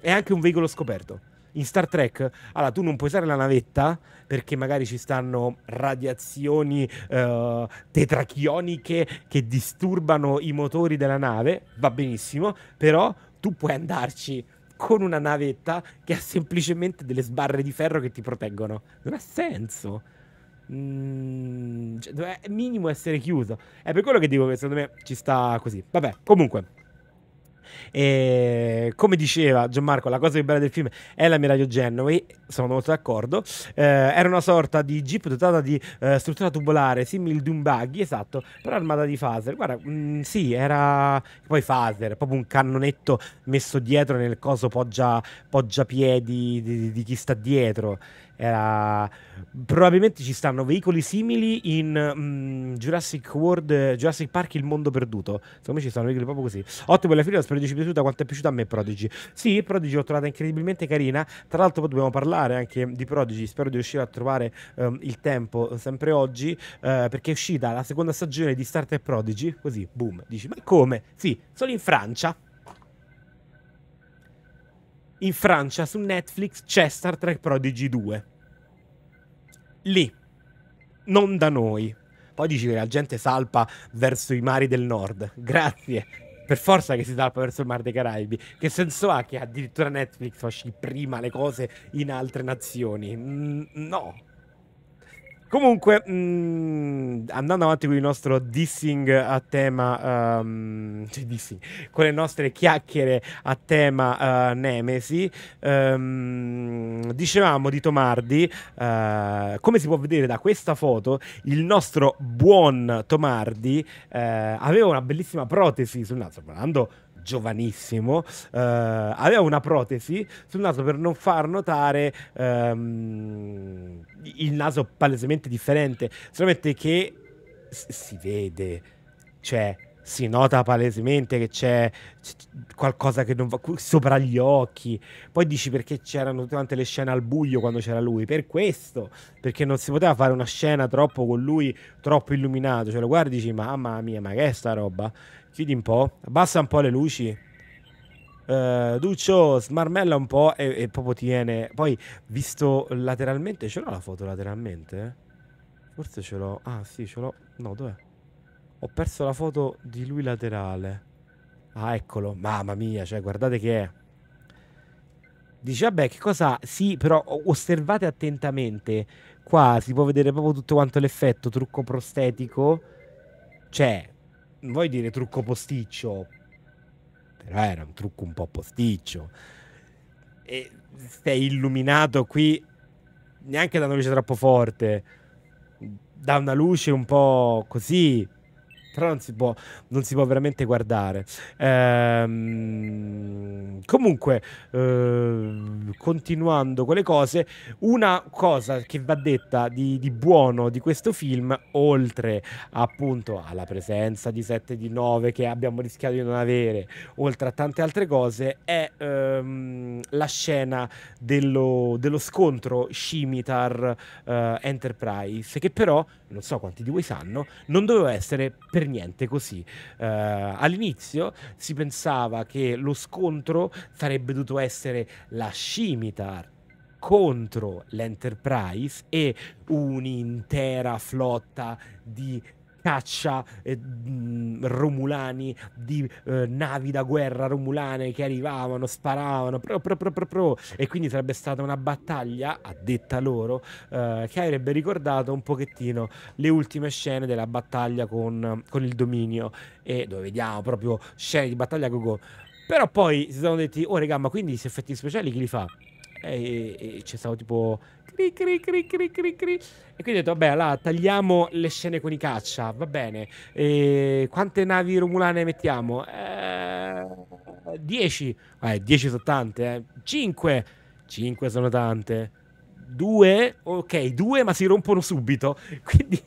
È anche un veicolo scoperto in Star Trek, allora tu non puoi usare la navetta perché magari ci stanno radiazioni eh, tetrachioniche che disturbano i motori della nave, va benissimo, però tu puoi andarci con una navetta che ha semplicemente delle sbarre di ferro che ti proteggono. Non ha senso. Mm, cioè, è minimo essere chiuso. È per quello che dico che secondo me ci sta così. Vabbè, comunque. E come diceva Gianmarco, la cosa più bella del film è la Miraglio Genoway, sono molto d'accordo. Eh, era una sorta di jeep dotata di eh, struttura tubolare, simile a un buggy, esatto, però armata di phaser. Guarda, mh, mm, sì, era poi phaser, proprio un cannonetto messo dietro nel coso poggia, poggia piedi di, di, di chi sta dietro. Era... Probabilmente ci stanno veicoli simili in mm, Jurassic World, Jurassic Park Il Mondo Perduto. Secondo me ci stanno veicoli proprio così. Ottimo la film, spero di ci sia piaciuta quanto è piaciuta a me Prodigy. Sì, Prodigy l'ho trovata incredibilmente carina. Tra l'altro poi dobbiamo parlare anche di Prodigy, spero di riuscire a trovare um, il tempo sempre oggi, uh, perché è uscita la seconda stagione di Star Trek Prodigy, così, boom, dici, ma come? Sì, sono in Francia in Francia su Netflix c'è Star Trek Prodigy 2. Lì, non da noi. Poi dici che la gente salpa verso i mari del nord. Grazie. Per forza che si salpa verso il Mar dei Caraibi. Che senso ha che addirittura Netflix faccia prima le cose in altre nazioni? Mm, no, Comunque, mh, mm, andando avanti con il nostro dissing a tema, um, cioè dissing, con le nostre chiacchiere a tema uh, Nemesi, um, dicevamo di Tomardi, uh, come si può vedere da questa foto, il nostro buon Tomardi uh, aveva una bellissima protesi sul naso, parlando giovanissimo, eh, aveva una protesi sul naso per non far notare ehm, il naso palesemente differente, solamente che si vede, cioè si nota palesemente che c'è qualcosa che non va sopra gli occhi. Poi dici perché c'erano tante le scene al buio quando c'era lui? Per questo, perché non si poteva fare una scena troppo con lui, troppo illuminato. Cioè lo guardi e dici mamma mia, ma che è sta roba? Chiudi un po', abbassa un po' le luci. Uh, Duccio smarmella un po' e, e, proprio tiene. Poi, visto lateralmente, ce l'ho la foto lateralmente? Forse ce l'ho. Ah, sì, ce l'ho. No, dov'è? Ho perso la foto di lui laterale. Ah, eccolo. Mamma mia, cioè, guardate che è. Dice, vabbè, che cosa... Sì, però osservate attentamente. Qua si può vedere proprio tutto quanto l'effetto trucco prostetico. Cioè, non voglio dire trucco posticcio, però era un trucco un po' posticcio. E sei illuminato qui neanche da una luce troppo forte, da una luce un po' così però non si può, non si può veramente guardare. Ehm, comunque, eh, continuando con le cose, una cosa che va detta di, di, buono di questo film, oltre appunto alla presenza di 7 di 9 che abbiamo rischiato di non avere, oltre a tante altre cose, è ehm, la scena dello, dello scontro Scimitar eh, Enterprise, che però, non so quanti di voi sanno, non doveva essere per per niente così. Uh, all'inizio si pensava che lo scontro sarebbe dovuto essere la scimitar contro l'Enterprise e un'intera flotta di caccia eh, romulani, di eh, navi da guerra romulane che arrivavano, sparavano, pro, pro, pro, e quindi sarebbe stata una battaglia, a detta loro, eh, che avrebbe ricordato un pochettino le ultime scene della battaglia con, con il dominio, e dove vediamo proprio scene di battaglia a go Però poi si sono detti, oh regà, ma quindi gli effetti speciali chi li fa? E, e, e c'è stato tipo Cri, cri, cri, cri, cri, cri. E quindi ho detto, vabbè, allora tagliamo le scene con i caccia, va bene. E quante navi romulane mettiamo? 10. Eh, 10 eh, sono tante, eh. 5. 5 sono tante due, ok, due ma si rompono subito. Quindi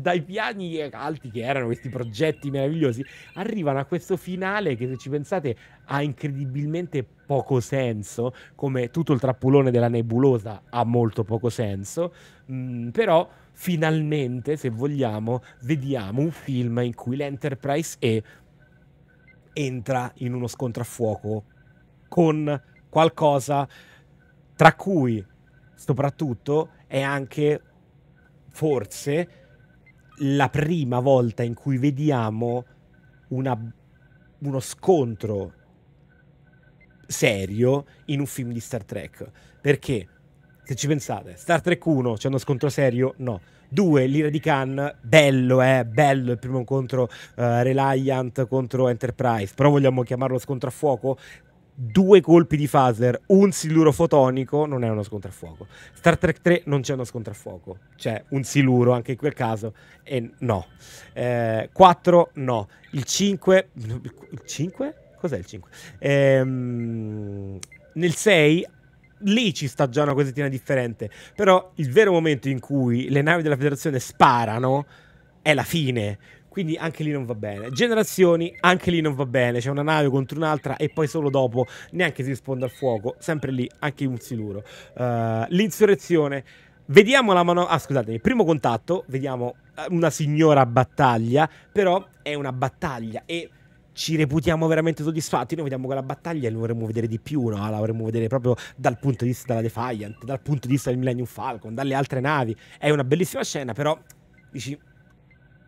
dai piani alti che erano questi progetti meravigliosi, arrivano a questo finale che se ci pensate ha incredibilmente poco senso, come tutto il trappolone della nebulosa ha molto poco senso, mh, mm, però finalmente, se vogliamo, vediamo un film in cui l'Enterprise E entra in uno scontro a fuoco con qualcosa tra cui soprattutto è anche forse la prima volta in cui vediamo una, uno scontro serio in un film di Star Trek. Perché? Se ci pensate, Star Trek 1 c'è uno scontro serio? No. 2 l'ira di Khan, bello, eh, bello il primo incontro uh, Reliant contro Enterprise, però vogliamo chiamarlo scontro a fuoco? due colpi di phaser, un siluro fotonico, non è uno scontro a fuoco. Star Trek 3 non c'è uno scontro a fuoco, c'è un siluro anche in quel caso, e no. Eh, 4 no. Il 5... Il 5? Cos'è il 5? Ehm, nel 6 lì ci sta già una cosettina differente, però il vero momento in cui le navi della federazione sparano è la fine quindi anche lì non va bene. Generazioni, anche lì non va bene. C'è una nave contro un'altra e poi solo dopo neanche si risponde al fuoco. Sempre lì, anche un siluro. Uh, l'insurrezione. Vediamo la mano. Ah, scusatemi, primo contatto. Vediamo eh, una signora battaglia. Però è una battaglia. E ci reputiamo veramente soddisfatti. Noi vediamo quella battaglia e lo vorremmo vedere di più, no? La vorremmo vedere proprio dal punto di vista della Defiant, dal punto di vista del Millennium Falcon, dalle altre navi. È una bellissima scena, però dici.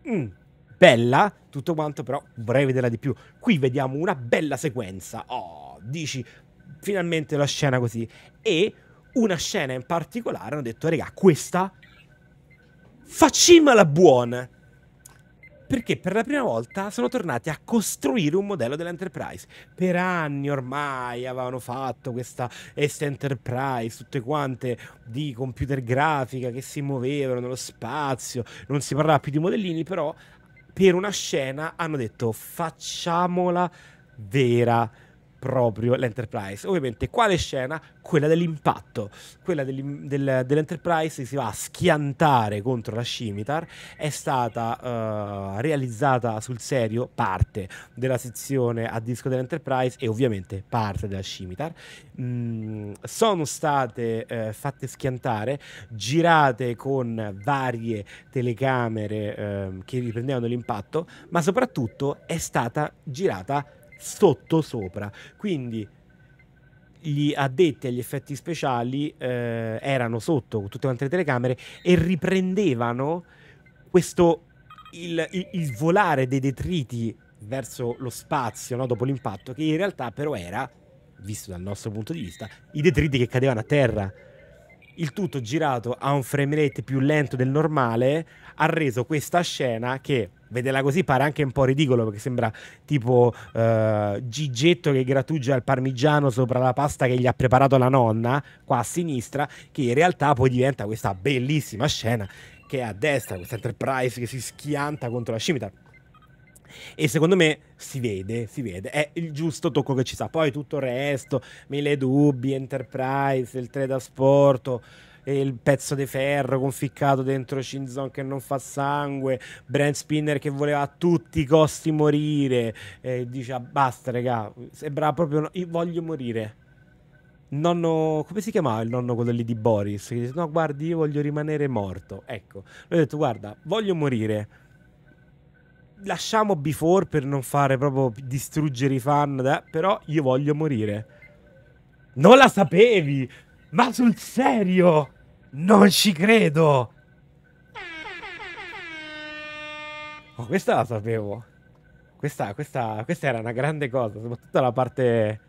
Mm, bella, tutto quanto, però vorrei vederla di più. Qui vediamo una bella sequenza. Oh, dici finalmente la scena così. E una scena in particolare hanno detto, regà, questa faccimala buona. Perché per la prima volta sono tornati a costruire un modello dell'Enterprise. Per anni ormai avevano fatto questa S Enterprise, tutte quante di computer grafica che si muovevano nello spazio, non si parlava più di modellini, però per una scena hanno detto facciamola vera proprio l'Enterprise. Ovviamente quale scena? Quella dell'impatto, quella del, del, dell'Enterprise si va a schiantare contro la Scimitar, è stata uh, realizzata sul serio parte della sezione a disco dell'Enterprise e ovviamente parte della Scimitar. Mm, sono state uh, fatte schiantare, girate con varie telecamere uh, che riprendevano l'impatto, ma soprattutto è stata girata sotto sopra. Quindi gli addetti agli effetti speciali eh, erano sotto con tutte quante le telecamere e riprendevano questo il, il, il volare dei detriti verso lo spazio no? dopo l'impatto che in realtà però era visto dal nostro punto di vista i detriti che cadevano a terra il tutto girato a un frame rate più lento del normale ha reso questa scena che vederla così pare anche un po' ridicolo perché sembra tipo uh, Gigetto che grattugia il parmigiano sopra la pasta che gli ha preparato la nonna qua a sinistra che in realtà poi diventa questa bellissima scena che è a destra questa Enterprise che si schianta contro la scimitar e secondo me si vede, si vede, è il giusto tocco che ci sa. Poi tutto il resto, mille dubbi, Enterprise, il 3 da sporto, il pezzo di ferro conficcato dentro Shinzon che non fa sangue, Brand Spinner che voleva a tutti i costi morire, e dice ah, basta raga, sembrava proprio, no, io voglio morire. Nonno, come si chiamava il nonno quello lì di Boris? Che dice no guardi io voglio rimanere morto, ecco, lui ha detto guarda voglio morire lasciamo before per non fare proprio distruggere i fan, da, però io voglio morire. Non la sapevi, ma sul serio, non ci credo. Oh, questa la sapevo. Questa, questa, questa era una grande cosa, soprattutto la parte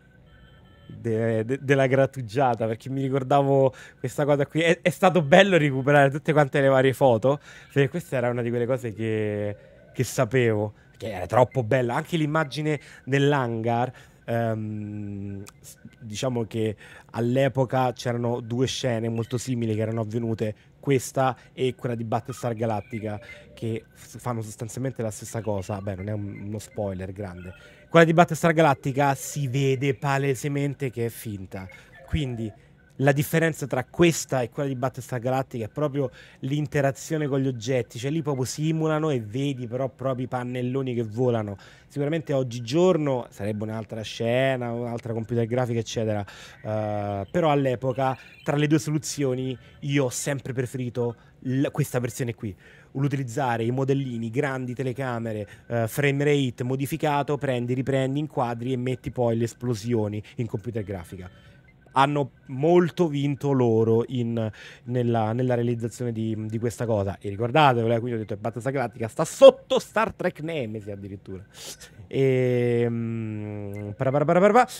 della de, de grattugiata perché mi ricordavo questa cosa qui. È, è stato bello recuperare tutte quante le varie foto perché questa era una di quelle cose che che sapevo, che era troppo bella, anche l'immagine dell'hangar. Um, ehm, diciamo che all'epoca c'erano due scene molto simili che erano avvenute, questa e quella di Battlestar Galactica, che fanno sostanzialmente la stessa cosa. Beh, non è uno spoiler grande. Quella di Battlestar Galactica si vede palesemente che è finta. Quindi la differenza tra questa e quella di Battlestar Galactica è proprio l'interazione con gli oggetti, cioè lì proprio simulano e vedi però proprio i pannelloni che volano. Sicuramente oggigiorno sarebbe un'altra scena, un'altra computer grafica, eccetera, uh, però all'epoca tra le due soluzioni io ho sempre preferito l- questa versione qui l'utilizzare i modellini, grandi telecamere, uh, frame rate modificato, prendi, riprendi, inquadri e metti poi le esplosioni in computer grafica hanno molto vinto loro in, nella, nella, realizzazione di, di, questa cosa. E ricordate, eh, quindi ho detto, è Battesa Galattica, sta sotto Star Trek Nemesis addirittura. E, um,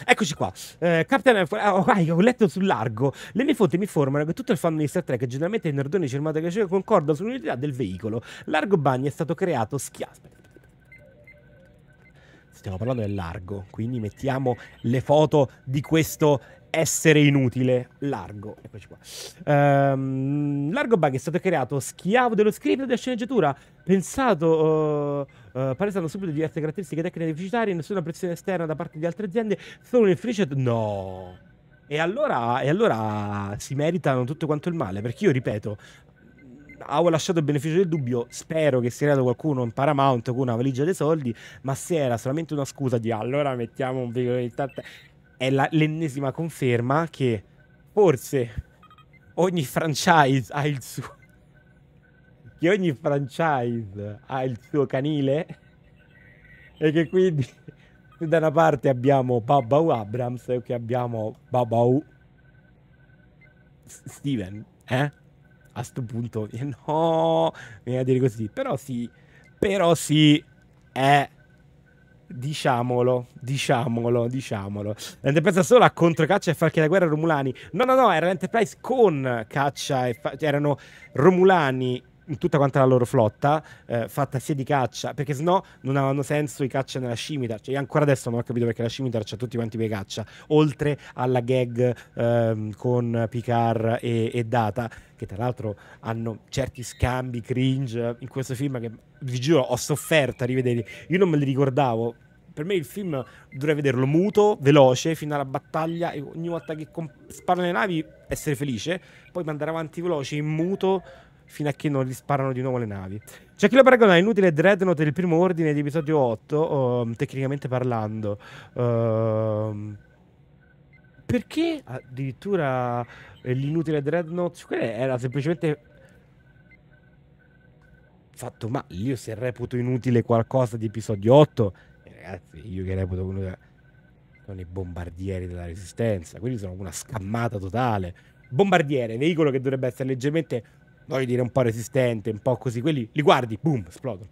Eccoci qua. Eh, Captain, ah, oh, vai, ho letto sul largo. Le mie fonti mi informano che tutto il fandom di Star Trek, generalmente i il nerdone cinematografico, concordano sull'unità del veicolo. Largo Bagni è stato creato schiaspetta stiamo parlando del largo, quindi mettiamo le foto di questo essere inutile, largo. Eccoci qua. Um, largo bug è stato creato schiavo dello script e della sceneggiatura, pensato, uh, uh, palesando subito di diverse caratteristiche tecniche deficitarie, nessuna pressione esterna da parte di altre aziende, solo nel free No. E allora, e allora si meritano tutto quanto il male, perché io ripeto, avevo lasciato il beneficio del dubbio, spero che sia arrivato qualcuno in Paramount con una valigia dei soldi, ma se era solamente una scusa di allora mettiamo un virgolettato è la, l'ennesima conferma che forse ogni franchise ha il suo... che ogni franchise ha il suo canile e che quindi da una parte abbiamo Babau Abrams e che abbiamo Babau Steven, eh? A sto punto, no, viene a dire così, però sì, però sì, è... Eh Diciamolo, diciamolo, diciamolo. L'Enterprise da sola contro Caccia e Falchi da Guerra Romulani. No, no, no, era l'Enterprise con Caccia e Falchi. Erano Romulani tutta quanta la loro flotta, eh, fatta sia di caccia, perché sennò non avevano senso i caccia nella scimitar. Cioè, ancora adesso non ho capito perché la scimitar c'ha tutti quanti quei caccia, oltre alla gag ehm, con Picard e, e, Data, che tra l'altro hanno certi scambi cringe in questo film che vi giuro ho sofferto a rivederli. Io non me li ricordavo. Per me il film dovrei vederlo muto, veloce, fino alla battaglia e ogni volta che comp- sparano le navi essere felice, poi mandare avanti veloce in muto fino a che non gli sparano di nuovo le navi. C'è chi lo paragona inutile Dreadnought del primo ordine di episodio 8, uh, ehm, tecnicamente parlando. Uh, perché addirittura eh, l'inutile Dreadnought? Quello era semplicemente fatto ma Io se reputo inutile qualcosa di episodio 8, eh, ragazzi, io che reputo uno dei sono i bombardieri della resistenza, quindi sono una scammata totale. Bombardiere, veicolo che dovrebbe essere leggermente voglio dire, un po' resistente, un po' così. Quelli li guardi, boom, esplodono.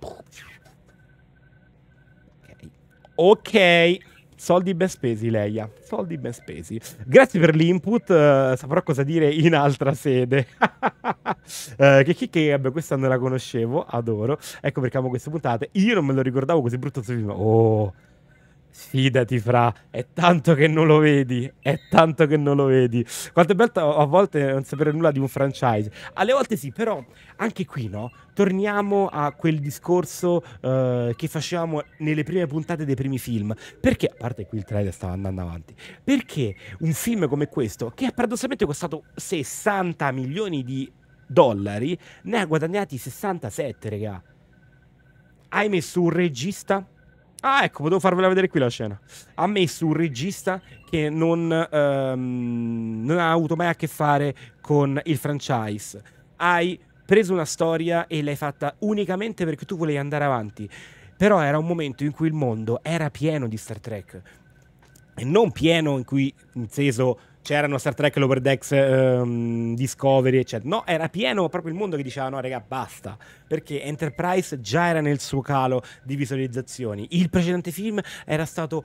Ok. Soldi ben spesi, Leia. Soldi ben spesi. Grazie per l'input. Uh, saprò cosa dire in altra sede. uh, che chi che abbia questa non la conoscevo, adoro. Ecco perché amo queste puntate. Io non me lo ricordavo così brutto Oh, Sfidati fra, è tanto che non lo vedi, è tanto che non lo vedi. Quanto è bello a volte non sapere nulla di un franchise. Alle volte sì, però anche qui no, torniamo a quel discorso uh, che facevamo nelle prime puntate dei primi film. Perché, a parte qui il trailer stava andando avanti, perché un film come questo, che paradossalmente costato 60 milioni di dollari, ne ha guadagnati 67, raga. Hai messo un regista Ah, ecco, potevo farvela vedere qui la scena. Ha messo un regista che non, um, non ha avuto mai a che fare con il franchise. Hai preso una storia e l'hai fatta unicamente perché tu volevi andare avanti. Però era un momento in cui il mondo era pieno di Star Trek. E non pieno in cui, in c'erano Star Trek, l'Overdex, um, ehm, Discovery, eccetera. No, era pieno proprio il mondo che diceva no, raga, basta, perché Enterprise già era nel suo calo di visualizzazioni. Il precedente film era stato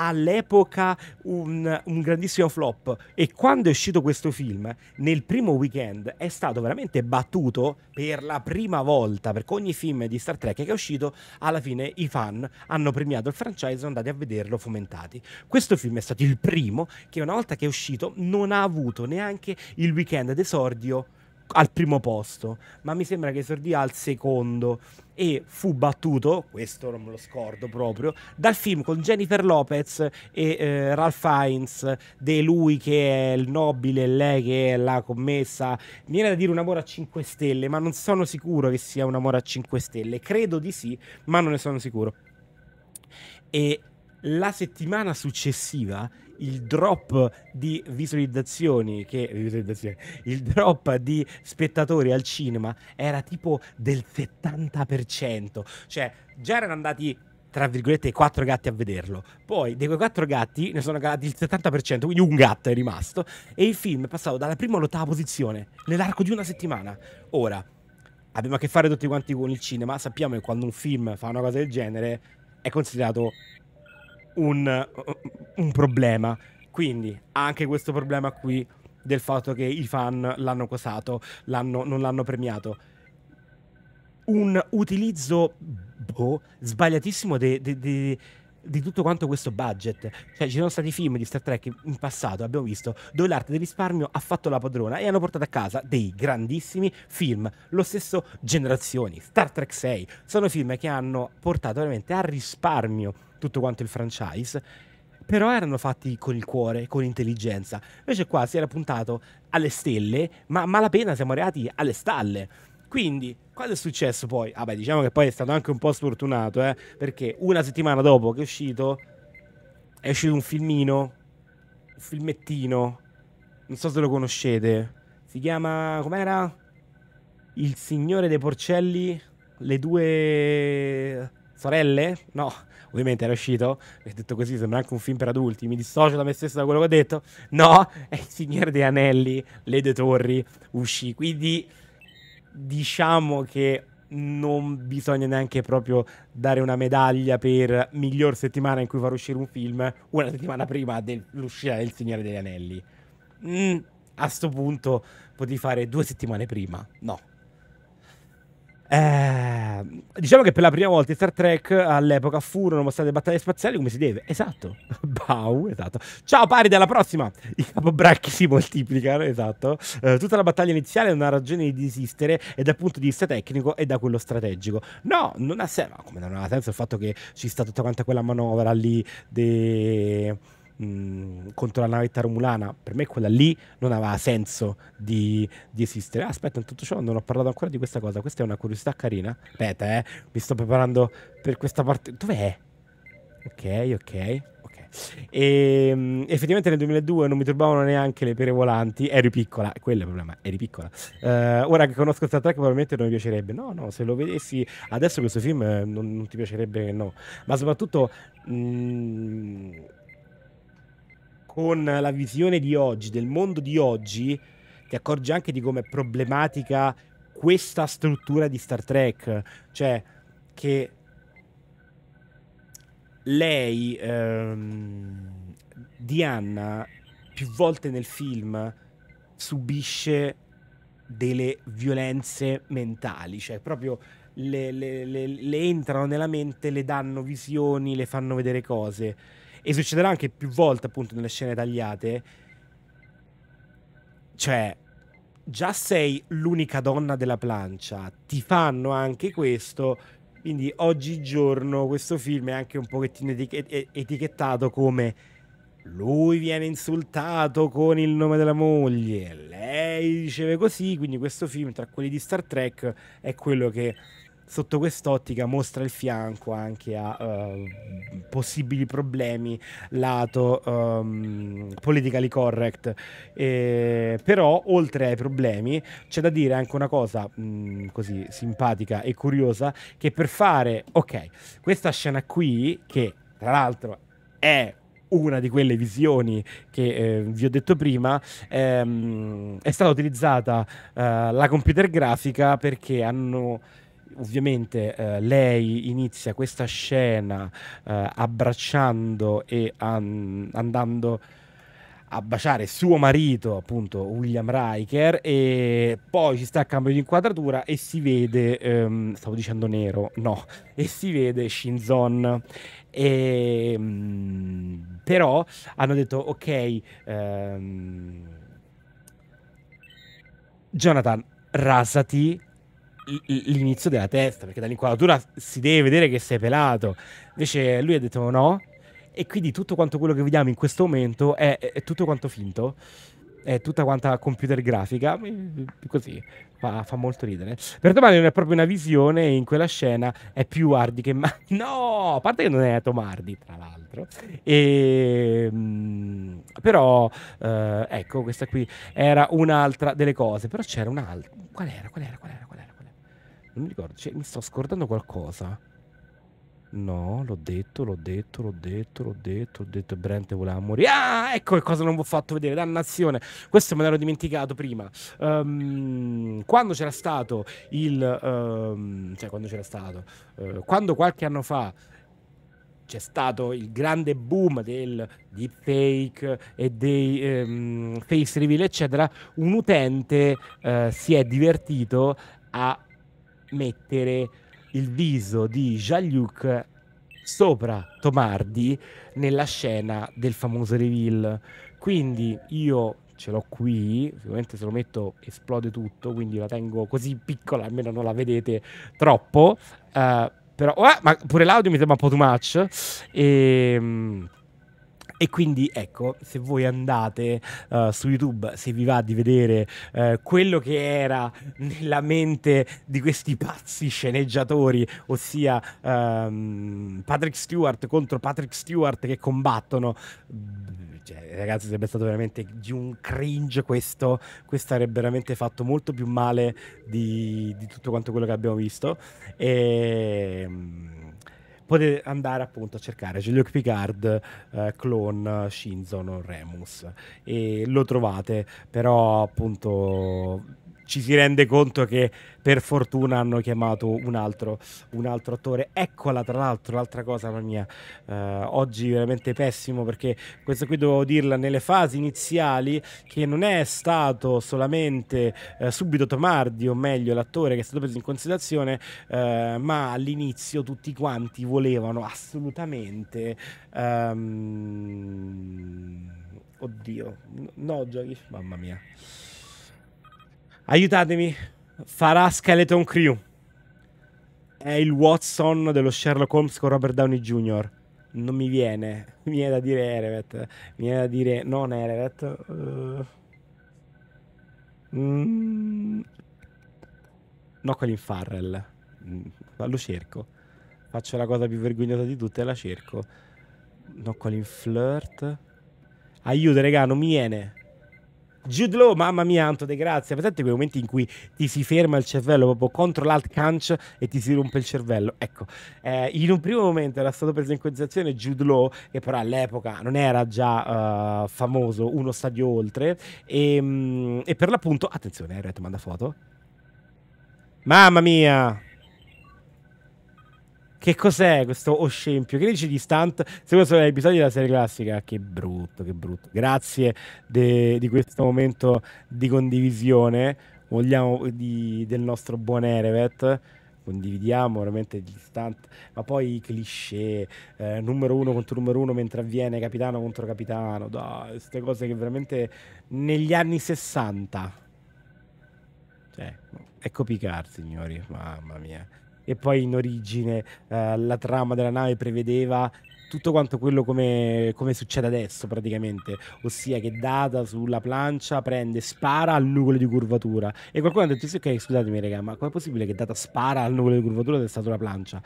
all'epoca un, un, grandissimo flop e quando è uscito questo film nel primo weekend è stato veramente battuto per la prima volta perché ogni film di Star Trek che è uscito alla fine i fan hanno premiato il franchise e sono andati a vederlo fomentati questo film è stato il primo che una volta che è uscito non ha avuto neanche il weekend d'esordio al primo posto, ma mi sembra che esordì al secondo e fu battuto, questo non me lo scordo proprio, dal film con Jennifer Lopez e eh, Ralph Hines, De lui che è il nobile, lei che è la commessa, mi viene da dire un amore a 5 stelle, ma non sono sicuro che sia un amore a 5 stelle, credo di sì, ma non ne sono sicuro. E la settimana successiva il drop di visualizzazioni, che, visualizzazioni, il drop di spettatori al cinema era tipo del 70%, cioè già erano andati tra virgolette i quattro gatti a vederlo. Poi dei quei quattro gatti ne sono calati il 70%, quindi un gatto è rimasto e il film è passato dalla prima all'ottava posizione nell'arco di una settimana. Ora abbiamo a che fare tutti quanti con il cinema, sappiamo che quando un film fa una cosa del genere è considerato un, un problema. Quindi anche questo problema qui del fatto che i fan l'hanno cosato, l'hanno, non l'hanno premiato. Un utilizzo boh, sbagliatissimo di, di, di, di tutto quanto questo budget. Cioè, ci sono stati film di Star Trek in passato, abbiamo visto, dove l'arte del risparmio ha fatto la padrona e hanno portato a casa dei grandissimi film. Lo stesso Generazioni, Star Trek 6, sono film che hanno portato veramente al risparmio tutto quanto il franchise, però erano fatti con il cuore, con intelligenza. Invece qua si era puntato alle stelle, ma a malapena siamo arrivati alle stalle. Quindi, cosa è successo poi? Vabbè, ah diciamo che poi è stato anche un po' sfortunato, eh, perché una settimana dopo che è uscito, è uscito un filmino, un filmettino, non so se lo conoscete, si chiama, com'era? Il Signore dei Porcelli, le due sorelle? No, ovviamente era uscito, è detto così, sembra anche un film per adulti, mi dissocio da me stesso da quello che ho detto, no, è il Signore degli Anelli, Le Due Torri, uscì, quindi diciamo che non bisogna neanche proprio dare una medaglia per miglior settimana in cui far uscire un film una settimana prima dell'uscita del Signore degli Anelli. Mm, a sto punto potevi fare due settimane prima, no. Eh, diciamo che per la prima volta i Star Trek all'epoca furono mostrate battaglie spaziali come si deve. Esatto. Bau, esatto. Ciao pari, alla prossima! I capobracchi si moltiplicano, esatto. Eh, tutta la battaglia iniziale non una ragione di desistere e dal punto di vista tecnico e da quello strategico. No, non ha senso. Ma come non ha senso il fatto che ci sta tutta quanta quella manovra lì dei contro la navetta romulana, per me quella lì non aveva senso di, di esistere. Aspetta, in tutto ciò non ho parlato ancora di questa cosa, questa è una curiosità carina. Aspetta, eh, mi sto preparando per questa parte. Dov'è? Ok, ok. E, um, effettivamente nel 2002 non mi turbavano neanche le pere volanti, eri piccola, quello è il problema, eri piccola. Uh, ora che conosco Star Trek probabilmente non mi piacerebbe, no, no, se lo vedessi adesso questo film eh, non, non ti piacerebbe, no. Ma soprattutto... Mh, con la visione di oggi, del mondo di oggi, ti accorgi anche di come è problematica questa struttura di Star Trek. Cioè, che lei, ehm, Diana, più volte nel film subisce delle violenze mentali, cioè proprio le, le, le, le entrano nella mente, le danno visioni, le fanno vedere cose e succederà anche più volte appunto nelle scene tagliate, cioè già sei l'unica donna della plancia, ti fanno anche questo, quindi oggigiorno questo film è anche un pochettino etichettato come lui viene insultato con il nome della moglie, lei riceve così, quindi questo film tra quelli di Star Trek è quello che sotto quest'ottica mostra il fianco anche a uh, possibili problemi lato um, politically correct. Eh, però oltre ai problemi c'è da dire anche una cosa mh, mm, così simpatica e curiosa che per fare, ok, questa scena qui che tra l'altro è una di quelle visioni che eh, vi ho detto prima, ehm, è stata utilizzata eh, la computer grafica perché hanno ovviamente eh, lei inizia questa scena eh, abbracciando e an- andando a baciare suo marito, appunto William Riker, e poi ci sta a cambio di inquadratura e si vede, ehm, stavo dicendo nero, no, e si vede Shinzon. E, ehm, però hanno detto, ok, ehm, Jonathan, rasati, l'inizio della testa, perché dall'inquadratura si deve vedere che sei pelato. Invece lui ha detto no, e quindi tutto quanto quello che vediamo in questo momento è, è tutto quanto finto. È tutta quanta computer grafica, così fa, fa molto ridere. Per domani non è proprio una visione, in quella scena è più Hardy che. Ma- no! A parte che non è Tom Hardy, tra l'altro. E, ehm, però, eh, ecco, questa qui era un'altra delle cose. Però c'era un'altra. Qual era? Qual era? Qual era? Qual era? Non mi ricordo, cioè, mi sto scordando qualcosa. No, l'ho detto, l'ho detto, l'ho detto, l'ho detto, ho detto Brent voleva morire. Ah, ecco che cosa non vi ho fatto vedere, dannazione. Questo me l'ero dimenticato prima. Um, quando c'era stato il... Um, cioè, quando c'era stato... Uh, quando qualche anno fa c'è stato il grande boom del deepfake e dei um, face reveal, eccetera, un utente uh, si è divertito a mettere il viso di Jean-Luc sopra Tomardi nella scena del famoso reveal. Quindi io ce l'ho qui, ovviamente se lo metto esplode tutto, quindi la tengo così piccola, almeno non la vedete troppo. Uh, però, oh, ma pure l'audio mi sembra un po' too much. E, ehm, e quindi ecco, se voi andate uh, su YouTube, se vi va di vedere uh, quello che era nella mente di questi pazzi sceneggiatori, ossia um, Patrick Stewart contro Patrick Stewart che combattono. Mm, cioè, ragazzi, sarebbe stato veramente di un cringe questo. Questo avrebbe veramente fatto molto più male di, di tutto quanto quello che abbiamo visto. E ehm, potete andare appunto a cercare Giulio Picard eh, clone Shinzo non Remus e lo trovate però appunto ci si rende conto che per fortuna hanno chiamato un altro, un altro attore. Eccola, tra l'altro, l'altra cosa, mamma mia, eh, oggi veramente pessimo perché questo qui dovevo dirla nelle fasi iniziali che non è stato solamente eh, subito Tomardi, o meglio l'attore che è stato preso in considerazione, eh, ma all'inizio tutti quanti volevano assolutamente... Um, oddio, no, giochi, mamma mia. Aiutatemi. Farà Skeleton Crew. È il Watson dello Sherlock Holmes con Robert Downey Jr. Non mi viene. Mi viene da dire Erevet, Mi viene da dire non Erevet. Uh... Mm... No, Colin Farrell. Mm. Lo cerco. Faccio la cosa più vergognosa di tutte e la cerco. No, Colin Flirt. Aiuto, regà, non mi viene. Jude Law, mamma mia, Anto De Grazia. Vedete quei momenti in cui ti si ferma il cervello proprio contro l'alt canch e ti si rompe il cervello. Ecco, eh, in un primo momento era stato preso in considerazione Jude Law, che però all'epoca non era già uh, famoso, uno stadio oltre. E, ehm, mh, e per l'appunto, attenzione, Red manda foto. Mamma mia! Che cos'è questo o oh scempio? Che dici di stunt? Secondo sono episodi della serie classica. Che brutto, che brutto. Grazie de, di questo momento di condivisione. Vogliamo di, del nostro buon Erevet condividiamo veramente gli stunt, ma poi i cliché, eh, numero uno contro numero uno mentre avviene capitano contro capitano, dai, queste cose che veramente negli anni 60. Cioè, ecco Picard, signori, mamma mia e poi in origine eh, la trama della nave prevedeva tutto quanto quello come, come, succede adesso praticamente, ossia che Data sulla plancia prende, spara al nucleo di curvatura e qualcuno ha detto sì ok scusatemi raga ma com'è possibile che Data spara al nucleo di curvatura ed è stata una plancia?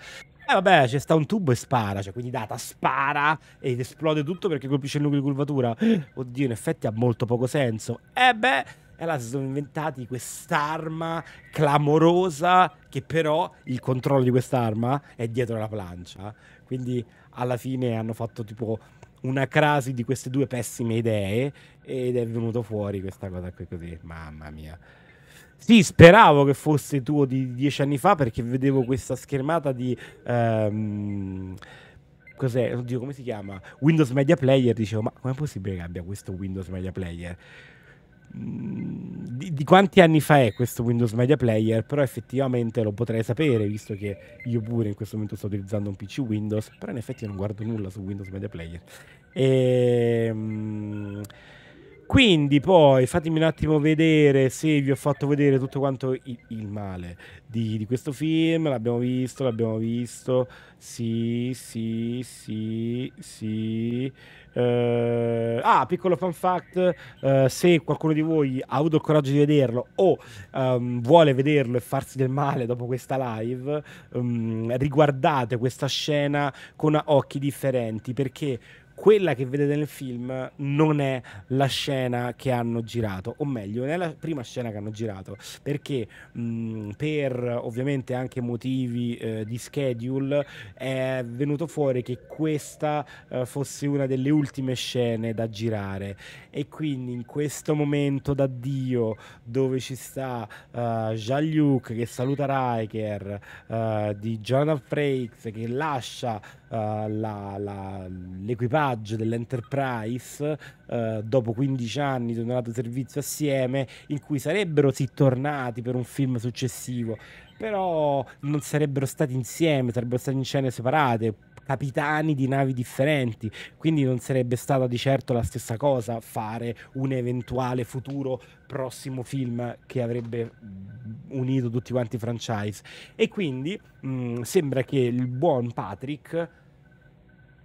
E eh, vabbè c'è sta un tubo e spara, cioè quindi Data spara ed esplode tutto perché colpisce il nucleo di curvatura, oddio in effetti ha molto poco senso, e eh beh e allora si sono inventati quest'arma clamorosa che però il controllo di quest'arma è dietro la plancia. Quindi alla fine hanno fatto tipo una crasi di queste due pessime idee ed è venuto fuori questa cosa qui così. Mamma mia. Sì, speravo che fosse tuo di dieci anni fa perché vedevo questa schermata di... Um, cos'è? Oddio, come si chiama? Windows Media Player. Dicevo, ma com'è possibile che abbia questo Windows Media Player? di, di, quanti anni fa è questo Windows Media Player, però effettivamente lo potrei sapere, visto che io pure in questo momento sto utilizzando un PC Windows, però in effetti non guardo nulla su Windows Media Player. E, ehm, quindi poi fatemi un attimo vedere se vi ho fatto vedere tutto quanto il, il male di, di, questo film. L'abbiamo visto, l'abbiamo visto. Sì, sì, sì, sì. Uh, ah, piccolo fun fact, uh, se qualcuno di voi ha avuto il coraggio di vederlo o um, vuole vederlo e farsi del male dopo questa live, um, riguardate questa scena con occhi differenti perché quella che vedete nel film non è la scena che hanno girato, o meglio, non è la prima scena che hanno girato, perché mh, mm, per ovviamente anche motivi eh, di schedule è venuto fuori che questa eh, fosse una delle ultime scene da girare e quindi in questo momento d'addio dove ci sta uh, Jean-Luc che saluta Riker uh, di Jonathan Frakes che lascia eh, la, la, l'equipaggio dell'Enterprise eh, dopo 15 anni di un tornato servizio assieme in cui sarebbero sì tornati per un film successivo però non sarebbero stati insieme sarebbero stati in scene separate capitani di navi differenti, quindi non sarebbe stata di certo la stessa cosa fare un eventuale futuro prossimo film che avrebbe unito tutti quanti i franchise. E quindi mh, mm, sembra che il buon Patrick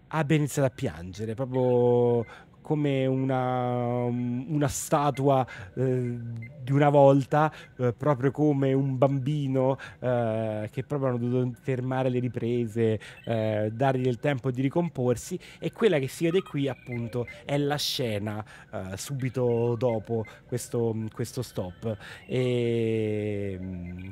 abbia iniziato a piangere, proprio come una, una statua eh, di una volta, eh, proprio come un bambino eh, che proprio hanno dovuto fermare le riprese, eh, dargli il tempo di ricomporsi e quella che si vede qui appunto è la scena eh, subito dopo questo, questo stop. E, mm,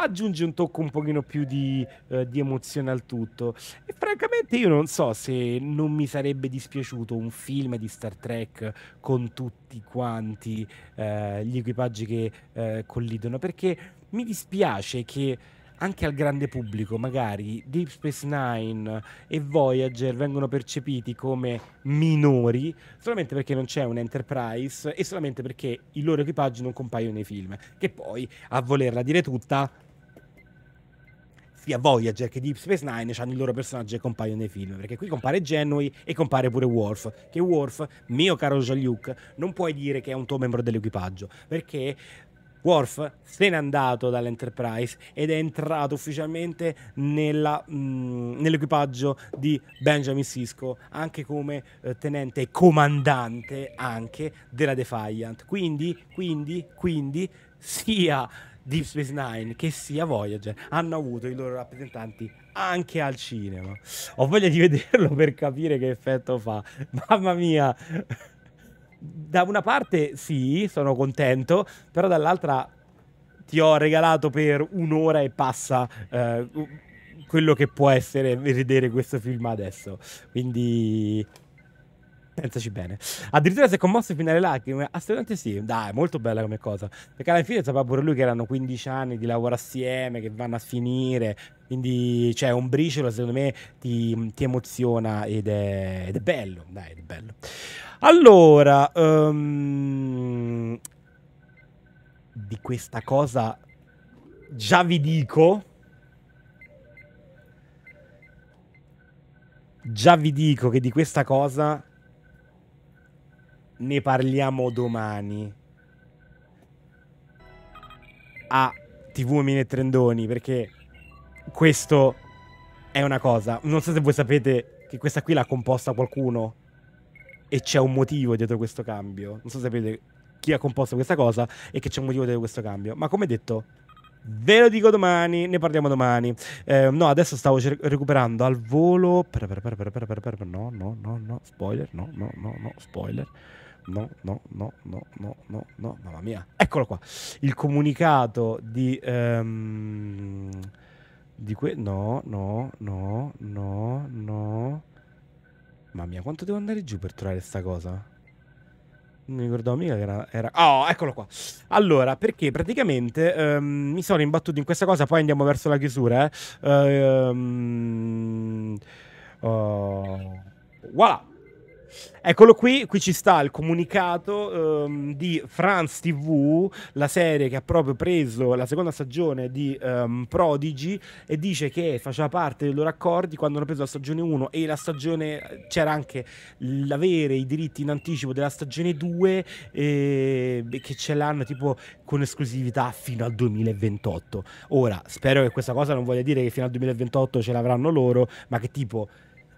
aggiunge un tocco un pochino più di, eh, di emozione al tutto. E francamente io non so se non mi sarebbe dispiaciuto un film di Star Trek con tutti quanti eh, gli equipaggi che eh, collidono, perché mi dispiace che anche al grande pubblico, magari Deep Space Nine e Voyager vengono percepiti come minori solamente perché non c'è un Enterprise e solamente perché i loro equipaggi non compaiono nei film. Che poi, a volerla dire tutta, sia Voyager che Deep Space Nine hanno il loro personaggio che compaiono nei film, perché qui compare Genui e compare pure Worf, che Worf, mio caro Jean-Luc, non puoi dire che è un tuo membro dell'equipaggio, perché Worf se n'è andato dall'Enterprise ed è entrato ufficialmente nella, mh, mm, nell'equipaggio di Benjamin Sisko, anche come eh, tenente e comandante anche della Defiant. Quindi, quindi, quindi, sia Deep Space Nine che sia Voyager hanno avuto i loro rappresentanti anche al cinema. Ho voglia di vederlo per capire che effetto fa. Mamma mia. Da una parte sì, sono contento, però dall'altra ti ho regalato per un'ora e passa eh, quello che può essere vedere questo film adesso. Quindi Pensaci bene. Addirittura si è commosso fino alle lacrime. Assolutamente sì. Dai, molto bella come cosa. Perché alla fine sapeva pure lui che erano 15 anni di lavoro assieme, che vanno a finire. Quindi, cioè, un briciolo, secondo me, ti, ti emoziona ed è, ed è, bello. Dai, è bello. Allora, um, di questa cosa già vi dico. Già vi dico che di questa cosa ne parliamo domani a TV Mine Trendoni perché questo è una cosa. Non so se voi sapete che questa qui l'ha composta qualcuno e c'è un motivo dietro questo cambio. Non so se sapete chi ha composto questa cosa e che c'è un motivo dietro questo cambio. Ma come detto, Ve lo dico domani, ne parliamo domani. Eh, no, adesso stavo recuperando al volo. Per, per, per, no, no, no, no, spoiler, no, no, no, no, spoiler no, no, no, no, no, no, no, mamma mia. Eccolo qua. Il comunicato di... Um, di que- no, no, no, no, no. Mamma mia, quanto devo andare giù per trovare sta cosa? Non mi ricordavo mica che era, era... Oh, eccolo qua. Allora, perché praticamente um, mi sono imbattuto in questa cosa, poi andiamo verso la chiusura. Eh. Uh, um, oh. Voilà. Eccolo qui, qui ci sta il comunicato um, di France TV, la serie che ha proprio preso la seconda stagione di um, Prodigy e dice che faceva parte dei loro accordi quando hanno preso la stagione 1 e la stagione c'era anche l'avere i diritti in anticipo della stagione 2 e, ehm, che ce l'hanno tipo con esclusività fino al 2028. Ora, spero che questa cosa non voglia dire che fino al 2028 ce l'avranno loro, ma che tipo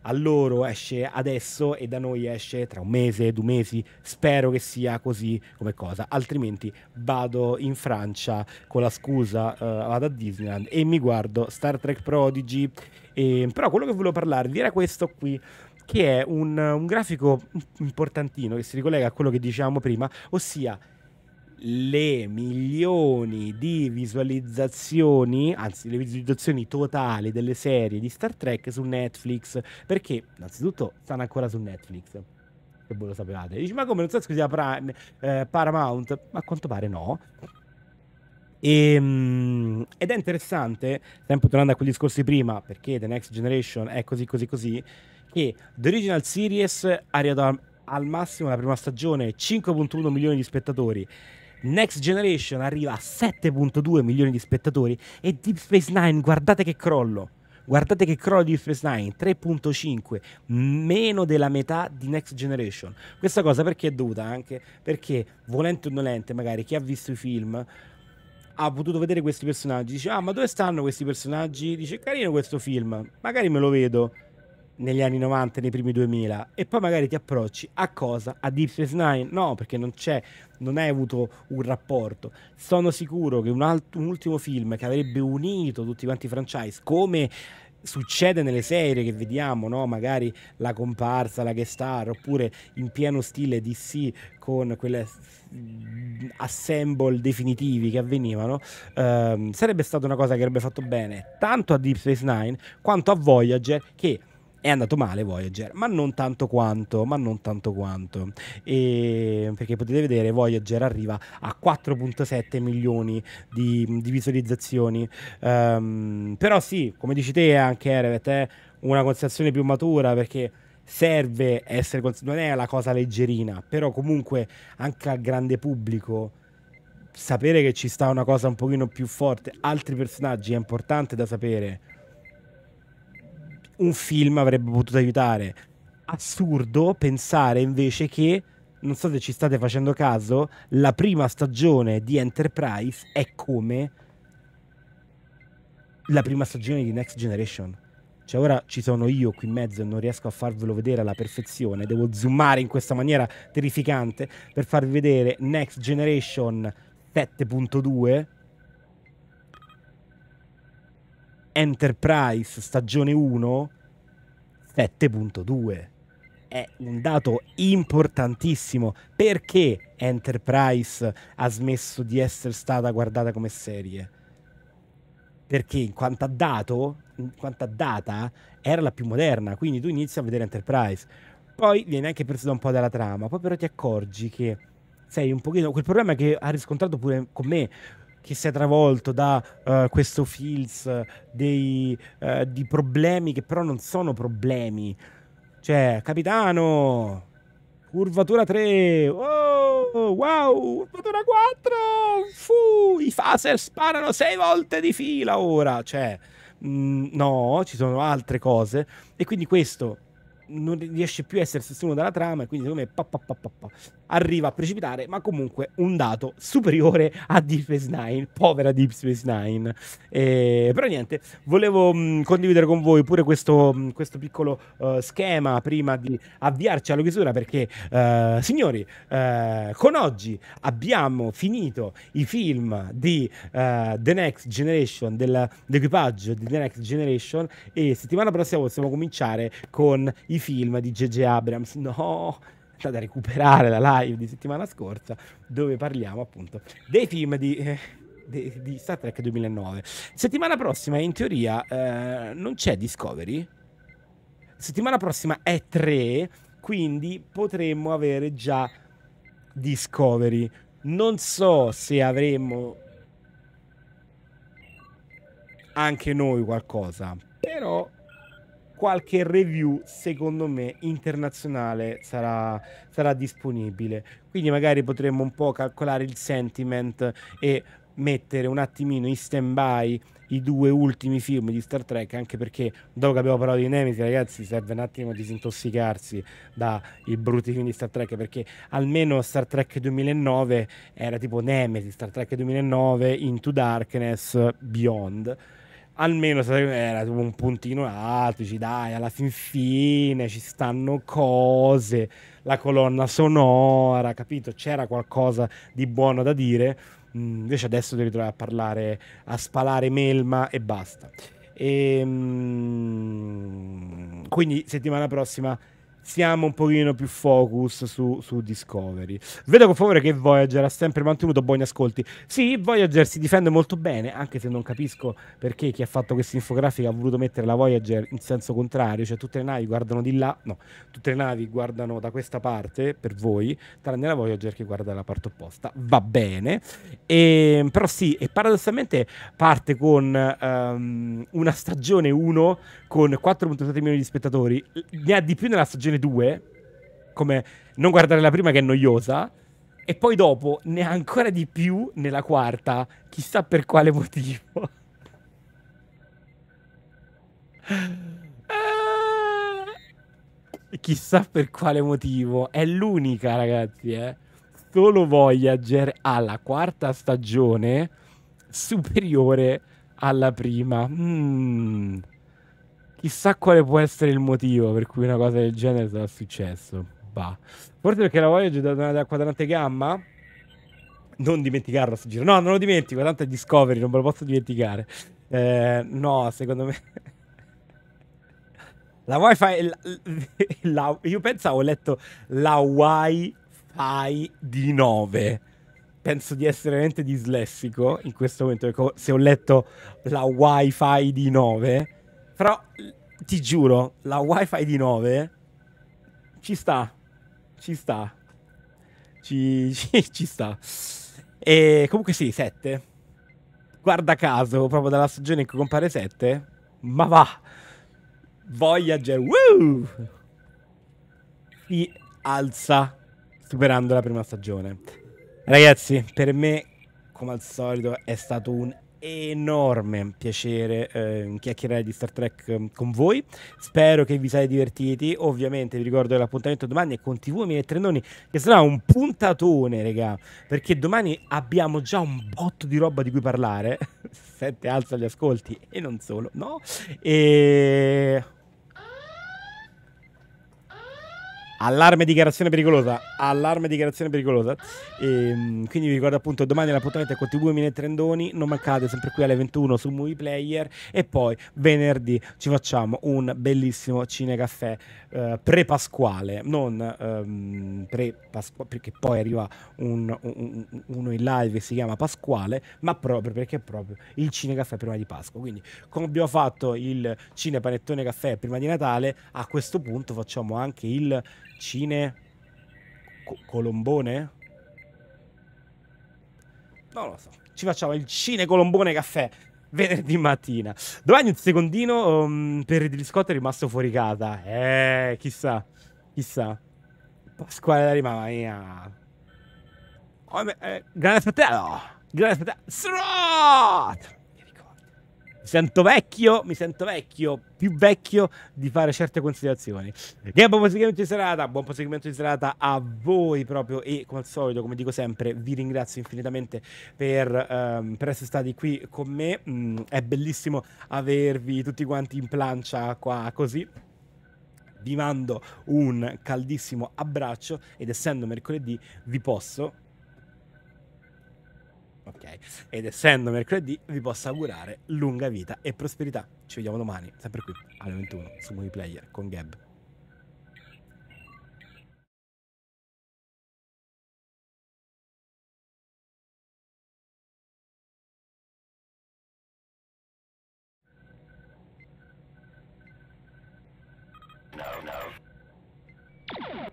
a loro esce adesso e da noi esce tra un mese, due mesi. Spero che sia così come cosa, altrimenti vado in Francia con la scusa, uh, vado a Disneyland e mi guardo Star Trek Prodigy. E, ehm, però quello che volevo parlarvi era questo qui che è un, un grafico importantino che si ricollega a quello che dicevamo prima, ossia le milioni di visualizzazioni, anzi le visualizzazioni totali delle serie di Star Trek su Netflix, perché innanzitutto stanno ancora su Netflix. Se voi lo sapevate. Dici, ma come non so se sia Prime, eh, Paramount? Ma a quanto pare no. E, ehm, ed è interessante, sempre tornando a quei discorsi prima, perché The Next Generation è così così così, che The Original Series ha arrivato al massimo la prima stagione 5.1 milioni di spettatori Next Generation arriva a 7.2 milioni di spettatori e Deep Space Nine, guardate che crollo. Guardate che crollo di Space Nine, 3.5, meno della metà di Next Generation. Questa cosa perché è dovuta anche perché, volente o nolente, magari chi ha visto i film ha potuto vedere questi personaggi, dice "Ah, ma dove stanno questi personaggi?" Dice "Carino questo film, magari me lo vedo" negli anni 90, nei primi 2000 e poi magari ti approcci a cosa? A Deep Space Nine? No, perché non c'è, non hai avuto un rapporto. Sono sicuro che un, alt- un ultimo film che avrebbe unito tutti quanti i franchise, come succede nelle serie che vediamo, no? magari la comparsa, la guest star, oppure in pieno stile DC con quelle assemble definitivi che avvenivano, ehm, sarebbe stata una cosa che avrebbe fatto bene tanto a Deep Space Nine quanto a Voyager che è andato male Voyager, ma non tanto quanto, ma non tanto quanto. E perché potete vedere Voyager arriva a 4.7 milioni di, di visualizzazioni. Um, però sì, come dici te anche Erevet, è eh, una considerazione più matura perché serve essere non è la cosa leggerina, però comunque anche al grande pubblico sapere che ci sta una cosa un pochino più forte, altri personaggi è importante da sapere un film avrebbe potuto aiutare. Assurdo pensare invece che, non so se ci state facendo caso, la prima stagione di Enterprise è come la prima stagione di Next Generation. Cioè ora ci sono io qui in mezzo e non riesco a farvelo vedere alla perfezione, devo zoomare in questa maniera terrificante per farvi vedere Next Generation 7.2 Enterprise stagione 1 7.2 è un dato importantissimo perché Enterprise ha smesso di essere stata guardata come serie perché in quanto a dato in quanto a data era la più moderna quindi tu inizi a vedere Enterprise poi viene anche preso da un po' dalla trama poi però ti accorgi che sei un pochino quel problema che ha riscontrato pure con me che si è travolto da uh, questo feels dei, uh, di problemi che però non sono problemi. Cioè, capitano, curvatura 3, oh, wow, curvatura 4, fu, i phaser sparano 6 volte di fila ora. Cioè, mh, mm, no, ci sono altre cose. E quindi questo non riesce più a essere sostenuto dalla trama e quindi secondo me pa, pa, pa, pa, pa, arriva a precipitare, ma comunque un dato superiore a Deep Space Nine, povera Deep Space Nine. Eh, però niente, volevo mh, mm, condividere con voi pure questo, mh, mm, questo piccolo uh, schema prima di avviarci alla chiusura perché, uh, signori, uh, con oggi abbiamo finito i film di The Next Generation, del, dell'equipaggio di The Next Generation e settimana prossima possiamo cominciare con i film di J.J. Abrams. No, andate a recuperare la live di settimana scorsa dove parliamo appunto dei film di, eh, di, Star Trek 2009. Settimana prossima in teoria eh, non c'è Discovery. Settimana prossima è 3, quindi potremmo avere già Discovery. Non so se avremmo anche noi qualcosa, però qualche review, secondo me, internazionale sarà, sarà disponibile. Quindi magari potremmo un po' calcolare il sentiment e mettere un attimino in stand by i due ultimi film di Star Trek, anche perché dopo che abbiamo parlato di Nemesis ragazzi, serve un attimo disintossicarsi dai brutti film di Star Trek, perché almeno Star Trek 2009 era tipo Nemesis Star Trek 2009, Into Darkness, Beyond almeno era un puntino alto, dici dai, alla fin fine ci stanno cose, la colonna sonora, capito? C'era qualcosa di buono da dire, mm, invece adesso devi trovare a parlare, a spalare melma e basta. E, ehm, quindi settimana prossima siamo un pochino più focus su, su Discovery. Vedo con favore che Voyager ha sempre mantenuto buoni ascolti. Sì, Voyager si difende molto bene, anche se non capisco perché chi ha fatto questa infografica ha voluto mettere la Voyager in senso contrario, cioè tutte le navi guardano di là, no, tutte le navi guardano da questa parte per voi, tranne la Voyager che guarda dalla parte opposta. Va bene. E, ehm, però sì, e paradossalmente parte con um, una stagione 1 con 4.7 milioni di spettatori, ne ha di più nella stagione due, come non guardare la prima che è noiosa, e poi dopo ne ha ancora di più nella quarta, chissà per quale motivo. Ah! chissà per quale motivo. È l'unica, ragazzi, eh. Solo Voyager alla quarta stagione superiore alla prima. Mm. Chissà quale può essere il motivo per cui una cosa del genere sarà successo. Bah. Forse perché la Voyager è data da quadrante gamma? Non dimenticarlo sto giro. No, non lo dimentico, tanto è Discovery, non me lo posso dimenticare. Eh, no, secondo me... La wifi... La, la, io pensavo, ho letto la wifi di 9 penso di essere veramente dislessico in questo momento. Se ho letto la wifi di 9, però ti giuro, la wifi di 9 ci sta. Ci sta. Ci, ci, ci sta. E comunque sì, 7. Guarda caso, proprio dalla stagione in cui compare 7. Ma va. Voyager. Woo! Si alza superando la prima stagione. Ragazzi, per me, come al solito, è stato un enorme piacere eh, chiacchierare di Star Trek ehm, con voi. Spero che vi siate divertiti. Ovviamente vi ricordo che l'appuntamento domani è con TV Mille Trendoni, che sarà un puntatone, regà, perché domani abbiamo già un botto di roba di cui parlare. Sente alza gli ascolti e non solo, no? E Allarme dichiarazione pericolosa. Allarme dichiarazione pericolosa. E, ehm, quindi vi ricordo appunto domani l'appuntamento è con TV Mine Trendoni. Non mancate sempre qui alle 21 su Movie Player. E poi venerdì ci facciamo un bellissimo cinecaffè eh, pre-pasquale. Non ehm, pre-pasquale, perché poi arriva un, un, uno in live che si chiama Pasquale, ma proprio perché è proprio il cinecaffè prima di Pasqua. Quindi, come abbiamo fatto il Cine Panettone Caffè prima di Natale, a questo punto facciamo anche il Cine Co Colombone? Non lo so. Ci facciamo il Cine Colombone Caffè venerdì mattina. Domani un secondino um, per Ridley Scott è rimasto fuori casa. Eh, chissà, chissà. Pasquale Dari, mamma mia. Oh, eh, grande fratello, grande fratello. Srot! sento vecchio, mi sento vecchio, più vecchio di fare certe considerazioni. Che ecco. buon proseguimento di serata, buon proseguimento di serata a voi proprio e come al solito, come dico sempre, vi ringrazio infinitamente per, um, per essere stati qui con me. Mm, è bellissimo avervi tutti quanti in plancia qua così vi mando un caldissimo abbraccio ed essendo mercoledì vi posso ok? Ed essendo mercoledì vi posso augurare lunga vita e prosperità. Ci vediamo domani, sempre qui alle 21 su Multiplayer con Gab. No, no.